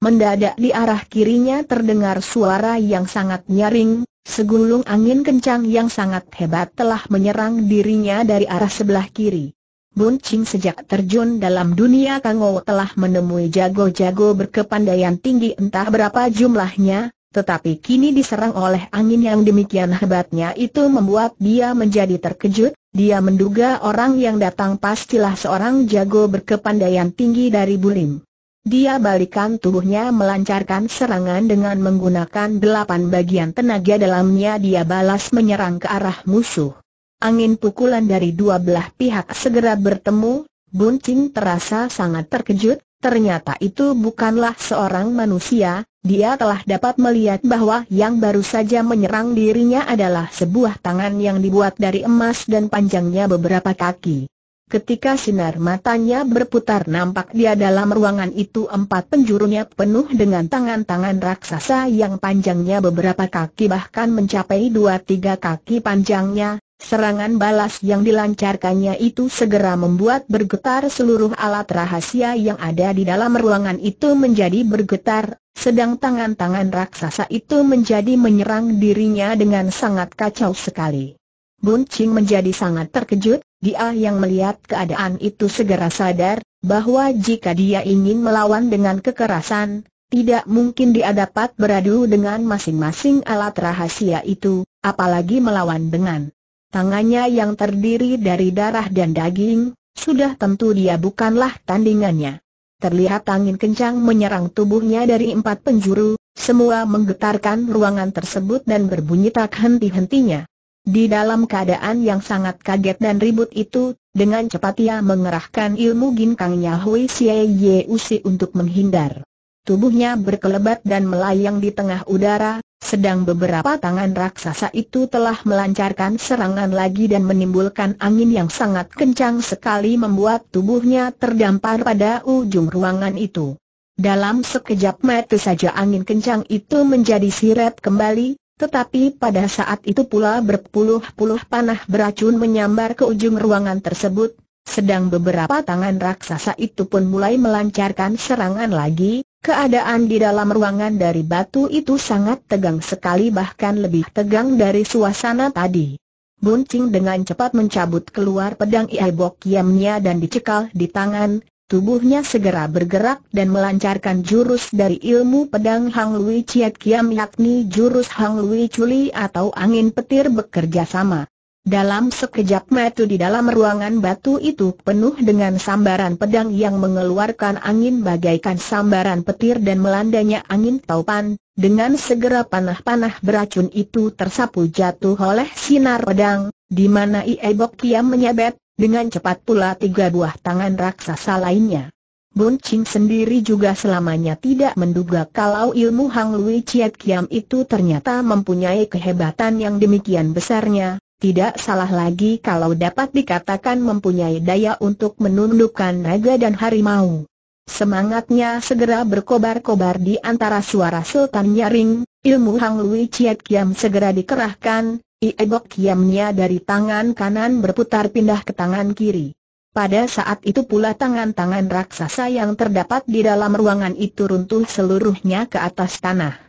Mendadak di arah kirinya terdengar suara yang sangat nyaring, segulung angin kencang yang sangat hebat telah menyerang dirinya dari arah sebelah kiri. Bun Ching sejak terjun dalam dunia Kango telah menemui jago-jago berkepandaian tinggi entah berapa jumlahnya, tetapi kini diserang oleh angin yang demikian hebatnya itu membuat dia menjadi terkejut, dia menduga orang yang datang pastilah seorang jago berkepandaian tinggi dari Bulim. Dia balikan tubuhnya melancarkan serangan dengan menggunakan delapan bagian tenaga dalamnya dia balas menyerang ke arah musuh. Angin pukulan dari dua belah pihak segera bertemu, Buncing terasa sangat terkejut, ternyata itu bukanlah seorang manusia, dia telah dapat melihat bahwa yang baru saja menyerang dirinya adalah sebuah tangan yang dibuat dari emas dan panjangnya beberapa kaki. Ketika sinar matanya berputar nampak dia dalam ruangan itu empat penjurunya penuh dengan tangan-tangan raksasa yang panjangnya beberapa kaki bahkan mencapai dua tiga kaki panjangnya, serangan balas yang dilancarkannya itu segera membuat bergetar seluruh alat rahasia yang ada di dalam ruangan itu menjadi bergetar, sedang tangan-tangan raksasa itu menjadi menyerang dirinya dengan sangat kacau sekali. Buncing menjadi sangat terkejut, dia yang melihat keadaan itu segera sadar, bahwa jika dia ingin melawan dengan kekerasan, tidak mungkin dia dapat beradu dengan masing-masing alat rahasia itu, apalagi melawan dengan tangannya yang terdiri dari darah dan daging, sudah tentu dia bukanlah tandingannya. Terlihat angin kencang menyerang tubuhnya dari empat penjuru, semua menggetarkan ruangan tersebut dan berbunyi tak henti-hentinya. Di dalam keadaan yang sangat kaget dan ribut itu, dengan cepat ia mengerahkan ilmu ginkangnya Hui Xie Ye Usi untuk menghindar. Tubuhnya berkelebat dan melayang di tengah udara, sedang beberapa tangan raksasa itu telah melancarkan serangan lagi dan menimbulkan angin yang sangat kencang sekali membuat tubuhnya terdampar pada ujung ruangan itu. Dalam sekejap mata saja angin kencang itu menjadi siret kembali, tetapi pada saat itu pula berpuluh-puluh panah beracun menyambar ke ujung ruangan tersebut, sedang beberapa tangan raksasa itu pun mulai melancarkan serangan lagi, keadaan di dalam ruangan dari batu itu sangat tegang sekali bahkan lebih tegang dari suasana tadi. Buncing dengan cepat mencabut keluar pedang Iai Bok Yamnya dan dicekal di tangan, Tubuhnya segera bergerak dan melancarkan jurus dari ilmu pedang Hang Lui Chiat Kiam yakni jurus Hang Lui Chuli atau angin petir bekerja sama. Dalam sekejap mata di dalam ruangan batu itu penuh dengan sambaran pedang yang mengeluarkan angin bagaikan sambaran petir dan melandanya angin taupan, dengan segera panah-panah beracun itu tersapu jatuh oleh sinar pedang, di mana Iebok Kiam menyabet, dengan cepat pula tiga buah tangan raksasa lainnya. Bun Ching sendiri juga selamanya tidak menduga kalau ilmu Hang Lui Chiat Kiam itu ternyata mempunyai kehebatan yang demikian besarnya, tidak salah lagi kalau dapat dikatakan mempunyai daya untuk menundukkan naga dan harimau. Semangatnya segera berkobar-kobar di antara suara Sultan Nyaring, ilmu Hang Lui Chiat Kiam segera dikerahkan, Iebok kiamnya dari tangan kanan berputar pindah ke tangan kiri. Pada saat itu pula tangan-tangan raksasa yang terdapat di dalam ruangan itu runtuh seluruhnya ke atas tanah.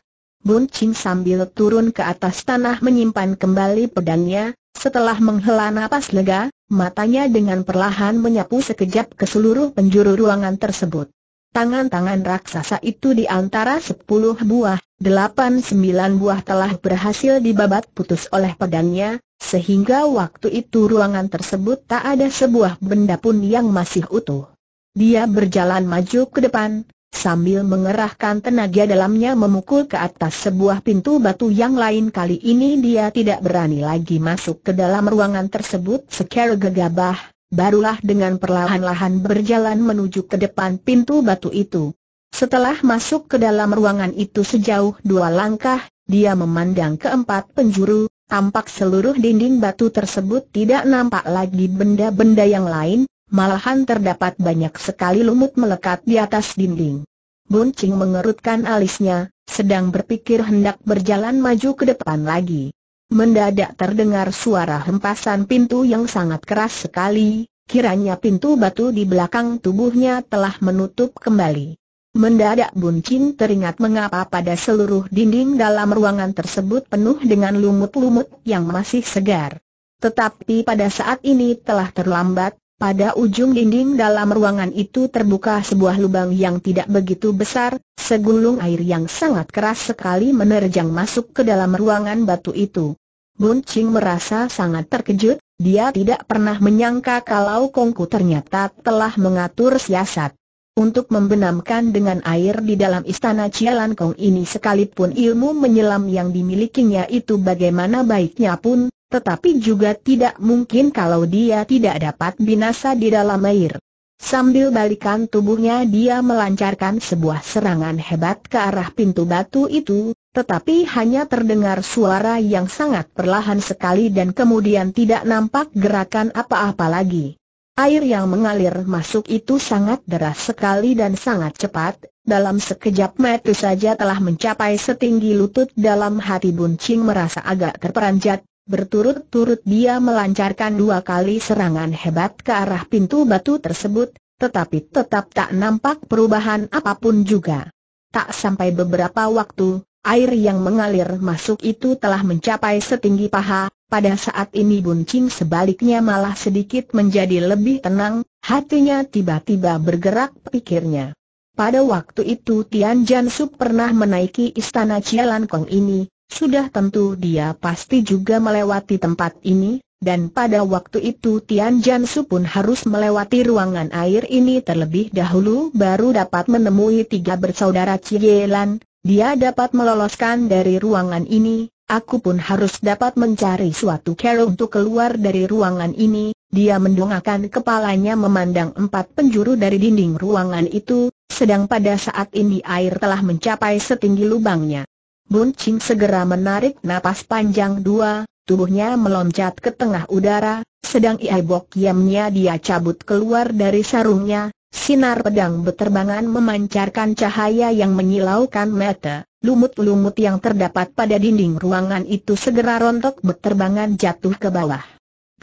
Bun Ching sambil turun ke atas tanah menyimpan kembali pedangnya, setelah menghela napas lega, matanya dengan perlahan menyapu sekejap ke seluruh penjuru ruangan tersebut. Tangan-tangan raksasa itu di antara sepuluh buah Delapan sembilan buah telah berhasil dibabat putus oleh pedangnya, sehingga waktu itu ruangan tersebut tak ada sebuah benda pun yang masih utuh. Dia berjalan maju ke depan, sambil mengerahkan tenaga dalamnya memukul ke atas sebuah pintu batu yang lain kali ini dia tidak berani lagi masuk ke dalam ruangan tersebut secara gegabah, barulah dengan perlahan-lahan berjalan menuju ke depan pintu batu itu. Setelah masuk ke dalam ruangan itu sejauh dua langkah, dia memandang keempat penjuru, tampak seluruh dinding batu tersebut tidak nampak lagi benda-benda yang lain, malahan terdapat banyak sekali lumut melekat di atas dinding. Buncing mengerutkan alisnya, sedang berpikir hendak berjalan maju ke depan lagi. Mendadak terdengar suara hempasan pintu yang sangat keras sekali, kiranya pintu batu di belakang tubuhnya telah menutup kembali. Mendadak Buncin teringat mengapa pada seluruh dinding dalam ruangan tersebut penuh dengan lumut-lumut yang masih segar. Tetapi pada saat ini telah terlambat, pada ujung dinding dalam ruangan itu terbuka sebuah lubang yang tidak begitu besar, segulung air yang sangat keras sekali menerjang masuk ke dalam ruangan batu itu. Buncin merasa sangat terkejut, dia tidak pernah menyangka kalau Kongku ternyata telah mengatur siasat untuk membenamkan dengan air di dalam istana Cialan Kong ini sekalipun ilmu menyelam yang dimilikinya itu bagaimana baiknya pun, tetapi juga tidak mungkin kalau dia tidak dapat binasa di dalam air. Sambil balikan tubuhnya dia melancarkan sebuah serangan hebat ke arah pintu batu itu, tetapi hanya terdengar suara yang sangat perlahan sekali dan kemudian tidak nampak gerakan apa-apa lagi. Air yang mengalir masuk itu sangat deras sekali dan sangat cepat, dalam sekejap mata saja telah mencapai setinggi lutut dalam hati Buncing merasa agak terperanjat, berturut-turut dia melancarkan dua kali serangan hebat ke arah pintu batu tersebut, tetapi tetap tak nampak perubahan apapun juga. Tak sampai beberapa waktu, air yang mengalir masuk itu telah mencapai setinggi paha, pada saat ini Bun Ching sebaliknya malah sedikit menjadi lebih tenang, hatinya tiba-tiba bergerak pikirnya. Pada waktu itu Tian Jansu pernah menaiki istana Cialan Kong ini, sudah tentu dia pasti juga melewati tempat ini, dan pada waktu itu Tian Jansu pun harus melewati ruangan air ini terlebih dahulu baru dapat menemui tiga bersaudara Cialan, dia dapat meloloskan dari ruangan ini, Aku pun harus dapat mencari suatu cara untuk keluar dari ruangan ini. Dia mendongakkan kepalanya memandang empat penjuru dari dinding ruangan itu, sedang pada saat ini air telah mencapai setinggi lubangnya. Bun Ching segera menarik napas panjang dua, tubuhnya meloncat ke tengah udara, sedang Iai Bok Yamnya dia cabut keluar dari sarungnya, Sinar pedang beterbangan memancarkan cahaya yang menyilaukan mata. Lumut-lumut yang terdapat pada dinding ruangan itu segera rontok beterbangan jatuh ke bawah.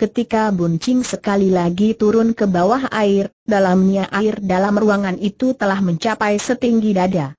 Ketika buncing sekali lagi turun ke bawah air, dalamnya air dalam ruangan itu telah mencapai setinggi dada.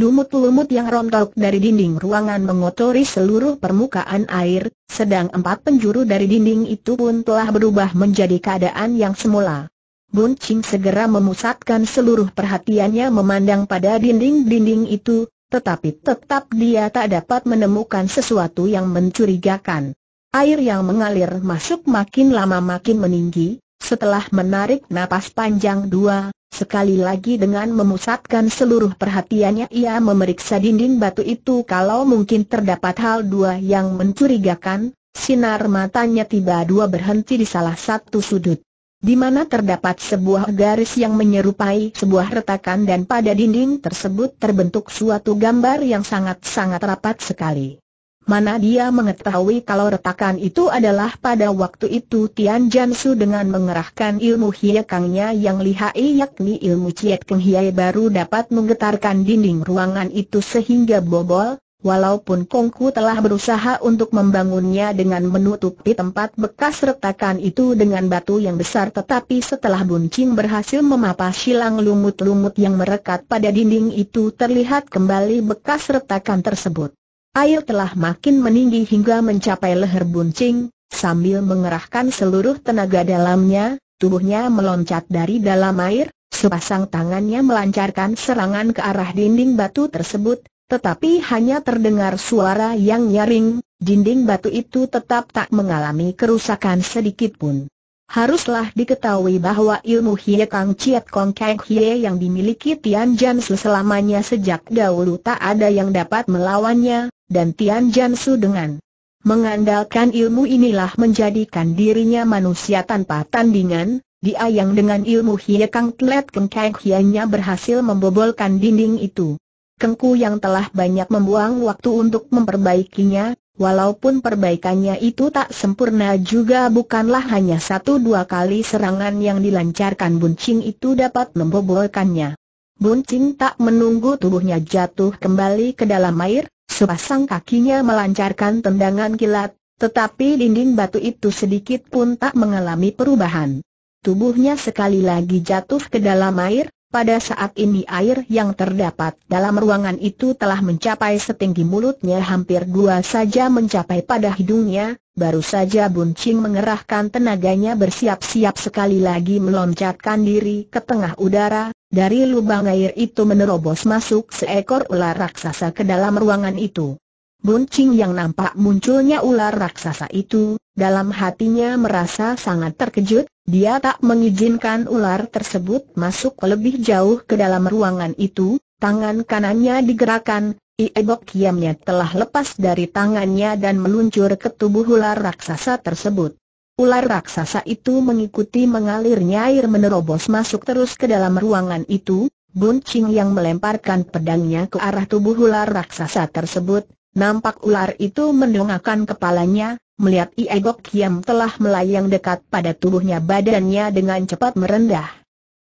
Lumut-lumut yang rontok dari dinding ruangan mengotori seluruh permukaan air, sedang empat penjuru dari dinding itu pun telah berubah menjadi keadaan yang semula. Bun segera memusatkan seluruh perhatiannya memandang pada dinding-dinding itu, tetapi tetap dia tak dapat menemukan sesuatu yang mencurigakan. Air yang mengalir masuk makin lama makin meninggi, setelah menarik napas panjang dua, sekali lagi dengan memusatkan seluruh perhatiannya ia memeriksa dinding batu itu kalau mungkin terdapat hal dua yang mencurigakan, sinar matanya tiba dua berhenti di salah satu sudut di mana terdapat sebuah garis yang menyerupai sebuah retakan dan pada dinding tersebut terbentuk suatu gambar yang sangat-sangat rapat sekali. Mana dia mengetahui kalau retakan itu adalah pada waktu itu Tian Jansu dengan mengerahkan ilmu hiekangnya yang lihai yakni ilmu Ciet Keng baru dapat menggetarkan dinding ruangan itu sehingga bobol, Walaupun Kongku telah berusaha untuk membangunnya dengan menutupi tempat bekas retakan itu dengan batu yang besar tetapi setelah Buncing berhasil memapah silang lumut-lumut yang merekat pada dinding itu terlihat kembali bekas retakan tersebut. Air telah makin meninggi hingga mencapai leher Buncing, sambil mengerahkan seluruh tenaga dalamnya, tubuhnya meloncat dari dalam air, sepasang tangannya melancarkan serangan ke arah dinding batu tersebut, tetapi hanya terdengar suara yang nyaring, dinding batu itu tetap tak mengalami kerusakan sedikit pun. Haruslah diketahui bahwa ilmu Hie Kang Chiat Kong Kang Hie yang dimiliki Tian Jansu selamanya sejak dahulu tak ada yang dapat melawannya, dan Tian su dengan mengandalkan ilmu inilah menjadikan dirinya manusia tanpa tandingan, dia yang dengan ilmu Hie Kang Tlet Kong Kang Hie-nya berhasil membobolkan dinding itu. Kengku yang telah banyak membuang waktu untuk memperbaikinya, walaupun perbaikannya itu tak sempurna juga bukanlah hanya satu dua kali serangan yang dilancarkan buncing itu dapat membobolkannya. Buncing tak menunggu tubuhnya jatuh kembali ke dalam air, sepasang kakinya melancarkan tendangan kilat, tetapi dinding batu itu sedikit pun tak mengalami perubahan. Tubuhnya sekali lagi jatuh ke dalam air, pada saat ini air yang terdapat dalam ruangan itu telah mencapai setinggi mulutnya hampir dua saja mencapai pada hidungnya, baru saja Buncing mengerahkan tenaganya bersiap-siap sekali lagi meloncatkan diri ke tengah udara, dari lubang air itu menerobos masuk seekor ular raksasa ke dalam ruangan itu. Buncing yang nampak munculnya ular raksasa itu, dalam hatinya merasa sangat terkejut, dia tak mengizinkan ular tersebut masuk lebih jauh ke dalam ruangan itu, tangan kanannya digerakkan, iebok kiamnya telah lepas dari tangannya dan meluncur ke tubuh ular raksasa tersebut. Ular raksasa itu mengikuti mengalirnya air menerobos masuk terus ke dalam ruangan itu, Buncing yang melemparkan pedangnya ke arah tubuh ular raksasa tersebut, nampak ular itu mendongakkan kepalanya, Melihat Iegok Kiam telah melayang dekat pada tubuhnya badannya dengan cepat merendah.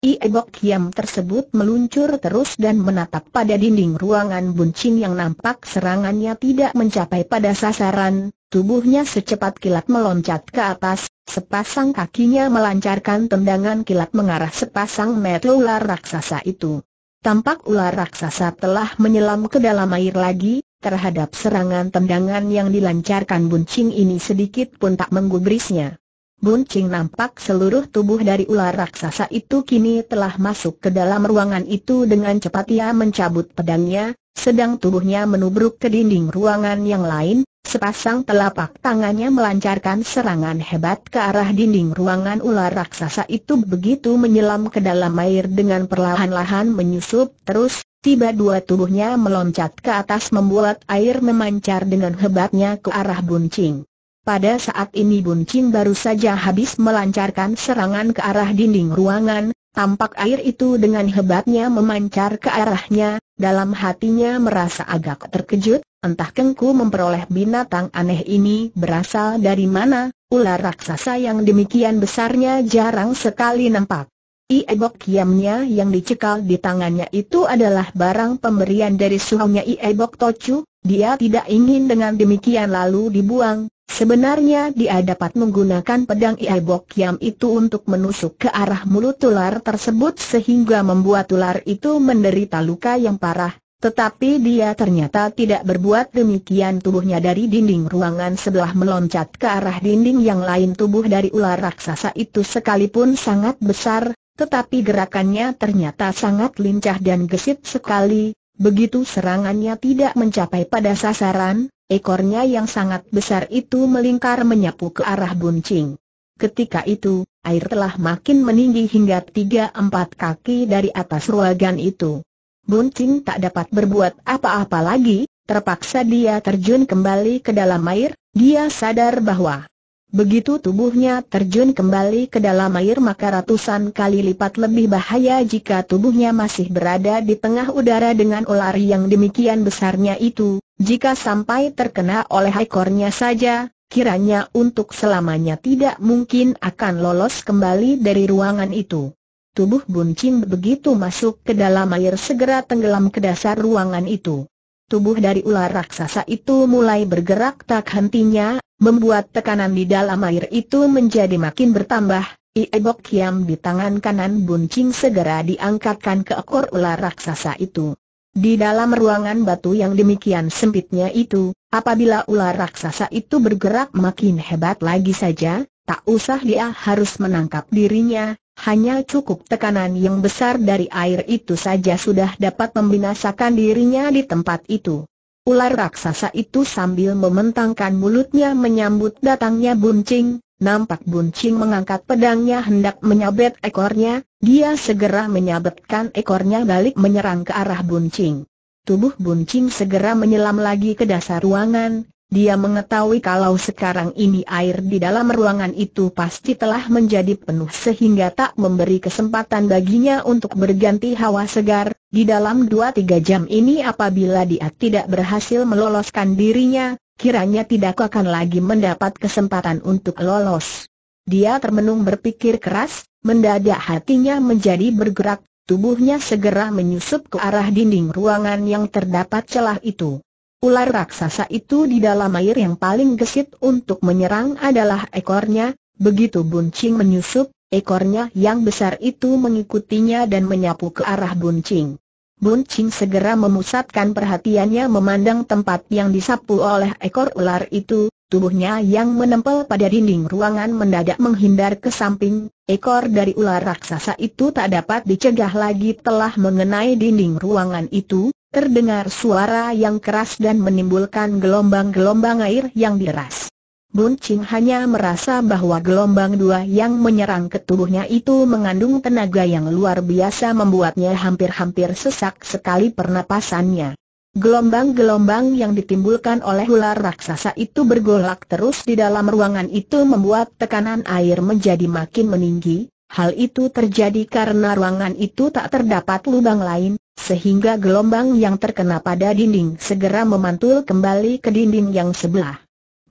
Iegok Kiam tersebut meluncur terus dan menatap pada dinding ruangan buncin yang nampak serangannya tidak mencapai pada sasaran, tubuhnya secepat kilat meloncat ke atas, sepasang kakinya melancarkan tendangan kilat mengarah sepasang metu ular raksasa itu. Tampak ular raksasa telah menyelam ke dalam air lagi, terhadap serangan tendangan yang dilancarkan buncing ini sedikit pun tak menggubrisnya. Buncing nampak seluruh tubuh dari ular raksasa itu kini telah masuk ke dalam ruangan itu dengan cepat ia mencabut pedangnya, sedang tubuhnya menubruk ke dinding ruangan yang lain, sepasang telapak tangannya melancarkan serangan hebat ke arah dinding ruangan ular raksasa itu begitu menyelam ke dalam air dengan perlahan-lahan menyusup terus, tiba dua tubuhnya meloncat ke atas membuat air memancar dengan hebatnya ke arah buncing. Pada saat ini buncing baru saja habis melancarkan serangan ke arah dinding ruangan, Tampak air itu dengan hebatnya memancar ke arahnya, dalam hatinya merasa agak terkejut, Entah Kengku memperoleh binatang aneh ini berasal dari mana, ular raksasa yang demikian besarnya jarang sekali nampak. Iebok kiamnya yang dicekal di tangannya itu adalah barang pemberian dari suhunya Iebok Tocu, dia tidak ingin dengan demikian lalu dibuang, Sebenarnya dia dapat menggunakan pedang Iebok Kiam itu untuk menusuk ke arah mulut ular tersebut sehingga membuat ular itu menderita luka yang parah, tetapi dia ternyata tidak berbuat demikian tubuhnya dari dinding ruangan sebelah meloncat ke arah dinding yang lain tubuh dari ular raksasa itu sekalipun sangat besar, tetapi gerakannya ternyata sangat lincah dan gesit sekali, begitu serangannya tidak mencapai pada sasaran, ekornya yang sangat besar itu melingkar menyapu ke arah buncing. Ketika itu, air telah makin meninggi hingga 3-4 kaki dari atas ruangan itu. Bunting tak dapat berbuat apa-apa lagi, terpaksa dia terjun kembali ke dalam air, dia sadar bahwa Begitu tubuhnya terjun kembali ke dalam air maka ratusan kali lipat lebih bahaya jika tubuhnya masih berada di tengah udara dengan ular yang demikian besarnya itu, jika sampai terkena oleh ekornya saja, kiranya untuk selamanya tidak mungkin akan lolos kembali dari ruangan itu tubuh Bun begitu masuk ke dalam air segera tenggelam ke dasar ruangan itu. Tubuh dari ular raksasa itu mulai bergerak tak hentinya, membuat tekanan di dalam air itu menjadi makin bertambah. Iebok Kiam di tangan kanan Bun segera diangkatkan ke ekor ular raksasa itu. Di dalam ruangan batu yang demikian sempitnya itu, apabila ular raksasa itu bergerak makin hebat lagi saja, tak usah dia harus menangkap dirinya, hanya cukup tekanan yang besar dari air itu saja sudah dapat membinasakan dirinya di tempat itu. Ular raksasa itu sambil mementangkan mulutnya menyambut datangnya buncing, nampak buncing mengangkat pedangnya hendak menyabet ekornya, dia segera menyabetkan ekornya balik menyerang ke arah buncing. Tubuh buncing segera menyelam lagi ke dasar ruangan, dia mengetahui kalau sekarang ini air di dalam ruangan itu pasti telah menjadi penuh sehingga tak memberi kesempatan baginya untuk berganti hawa segar. Di dalam dua tiga jam ini apabila dia tidak berhasil meloloskan dirinya, kiranya tidak akan lagi mendapat kesempatan untuk lolos. Dia termenung berpikir keras, mendadak hatinya menjadi bergerak, tubuhnya segera menyusup ke arah dinding ruangan yang terdapat celah itu. Ular raksasa itu di dalam air yang paling gesit untuk menyerang adalah ekornya, begitu buncing menyusup, ekornya yang besar itu mengikutinya dan menyapu ke arah buncing. Buncing segera memusatkan perhatiannya memandang tempat yang disapu oleh ekor ular itu, tubuhnya yang menempel pada dinding ruangan mendadak menghindar ke samping, ekor dari ular raksasa itu tak dapat dicegah lagi telah mengenai dinding ruangan itu, terdengar suara yang keras dan menimbulkan gelombang-gelombang air yang deras. Bun Ching hanya merasa bahwa gelombang dua yang menyerang ke tubuhnya itu mengandung tenaga yang luar biasa membuatnya hampir-hampir sesak sekali pernapasannya. Gelombang-gelombang yang ditimbulkan oleh ular raksasa itu bergolak terus di dalam ruangan itu membuat tekanan air menjadi makin meninggi, Hal itu terjadi karena ruangan itu tak terdapat lubang lain, sehingga gelombang yang terkena pada dinding segera memantul kembali ke dinding yang sebelah.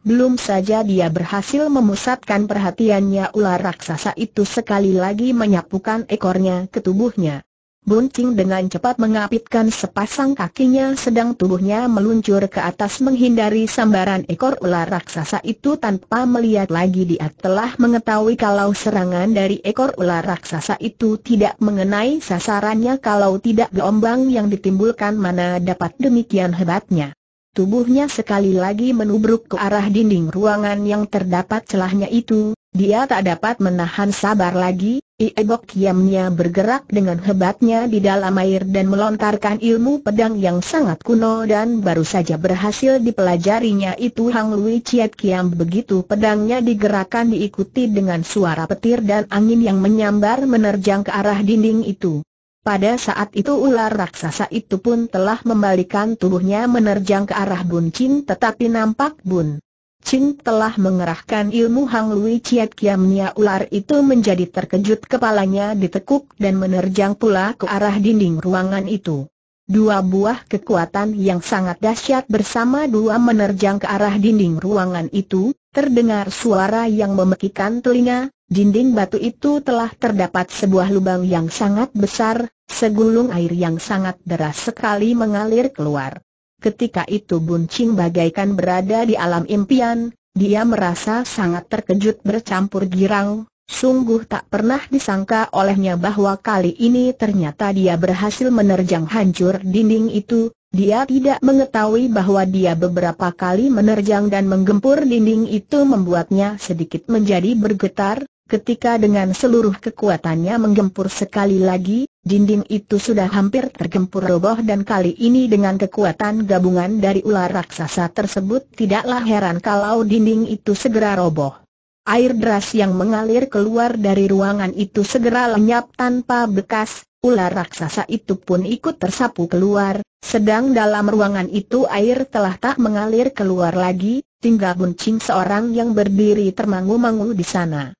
Belum saja dia berhasil memusatkan perhatiannya ular raksasa itu sekali lagi menyapukan ekornya ke tubuhnya. Bunting dengan cepat mengapitkan sepasang kakinya sedang tubuhnya meluncur ke atas menghindari sambaran ekor ular raksasa itu tanpa melihat lagi dia telah mengetahui kalau serangan dari ekor ular raksasa itu tidak mengenai sasarannya kalau tidak gelombang yang ditimbulkan mana dapat demikian hebatnya. Tubuhnya sekali lagi menubruk ke arah dinding ruangan yang terdapat celahnya itu, dia tak dapat menahan sabar lagi, Iebok Kiamnya bergerak dengan hebatnya di dalam air dan melontarkan ilmu pedang yang sangat kuno dan baru saja berhasil dipelajarinya itu Hang Lui Chiat Kiam begitu pedangnya digerakkan diikuti dengan suara petir dan angin yang menyambar menerjang ke arah dinding itu. Pada saat itu ular raksasa itu pun telah membalikan tubuhnya menerjang ke arah Bun Chin tetapi nampak Bun Ching telah mengerahkan ilmu Hang Lui Chiat Nia ular itu menjadi terkejut kepalanya ditekuk dan menerjang pula ke arah dinding ruangan itu. Dua buah kekuatan yang sangat dahsyat bersama dua menerjang ke arah dinding ruangan itu, terdengar suara yang memekikan telinga, dinding batu itu telah terdapat sebuah lubang yang sangat besar, segulung air yang sangat deras sekali mengalir keluar. Ketika itu Bun Ching bagaikan berada di alam impian, dia merasa sangat terkejut bercampur girang, sungguh tak pernah disangka olehnya bahwa kali ini ternyata dia berhasil menerjang hancur dinding itu, dia tidak mengetahui bahwa dia beberapa kali menerjang dan menggempur dinding itu membuatnya sedikit menjadi bergetar, ketika dengan seluruh kekuatannya menggempur sekali lagi, Dinding itu sudah hampir tergempur roboh dan kali ini dengan kekuatan gabungan dari ular raksasa tersebut tidaklah heran kalau dinding itu segera roboh. Air deras yang mengalir keluar dari ruangan itu segera lenyap tanpa bekas, ular raksasa itu pun ikut tersapu keluar, sedang dalam ruangan itu air telah tak mengalir keluar lagi, tinggal buncing seorang yang berdiri termangu-mangu di sana.